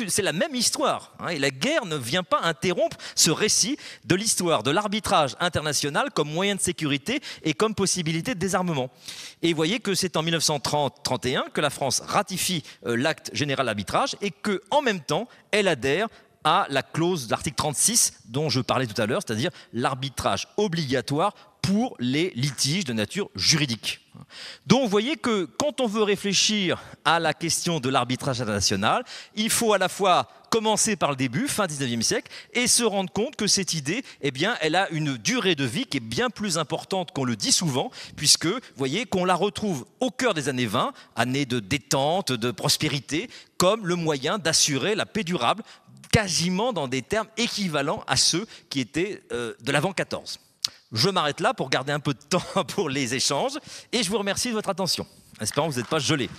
S2: c'est, la même histoire. Hein, et la guerre ne vient pas interrompre ce récit de l'histoire, de l'arbitrage international comme moyen de sécurité et comme possibilité de désarmement. Et vous voyez que c'est en 1930-31 que la France ratifie euh, l'acte général d'arbitrage et qu'en même temps, elle adhère à la clause de l'article 36 dont je parlais tout à l'heure, c'est-à-dire l'arbitrage obligatoire pour les litiges de nature juridique. Donc vous voyez que quand on veut réfléchir à la question de l'arbitrage international, il faut à la fois commencer par le début, fin 19e siècle, et se rendre compte que cette idée, eh bien, elle a une durée de vie qui est bien plus importante qu'on le dit souvent, puisque, vous voyez, qu'on la retrouve au cœur des années 20, années de détente, de prospérité, comme le moyen d'assurer la paix durable, quasiment dans des termes équivalents à ceux qui étaient euh, de l'avant 14. Je m'arrête là pour garder un peu de temps pour les échanges et je vous remercie de votre attention. Espérons que vous n'êtes pas gelés.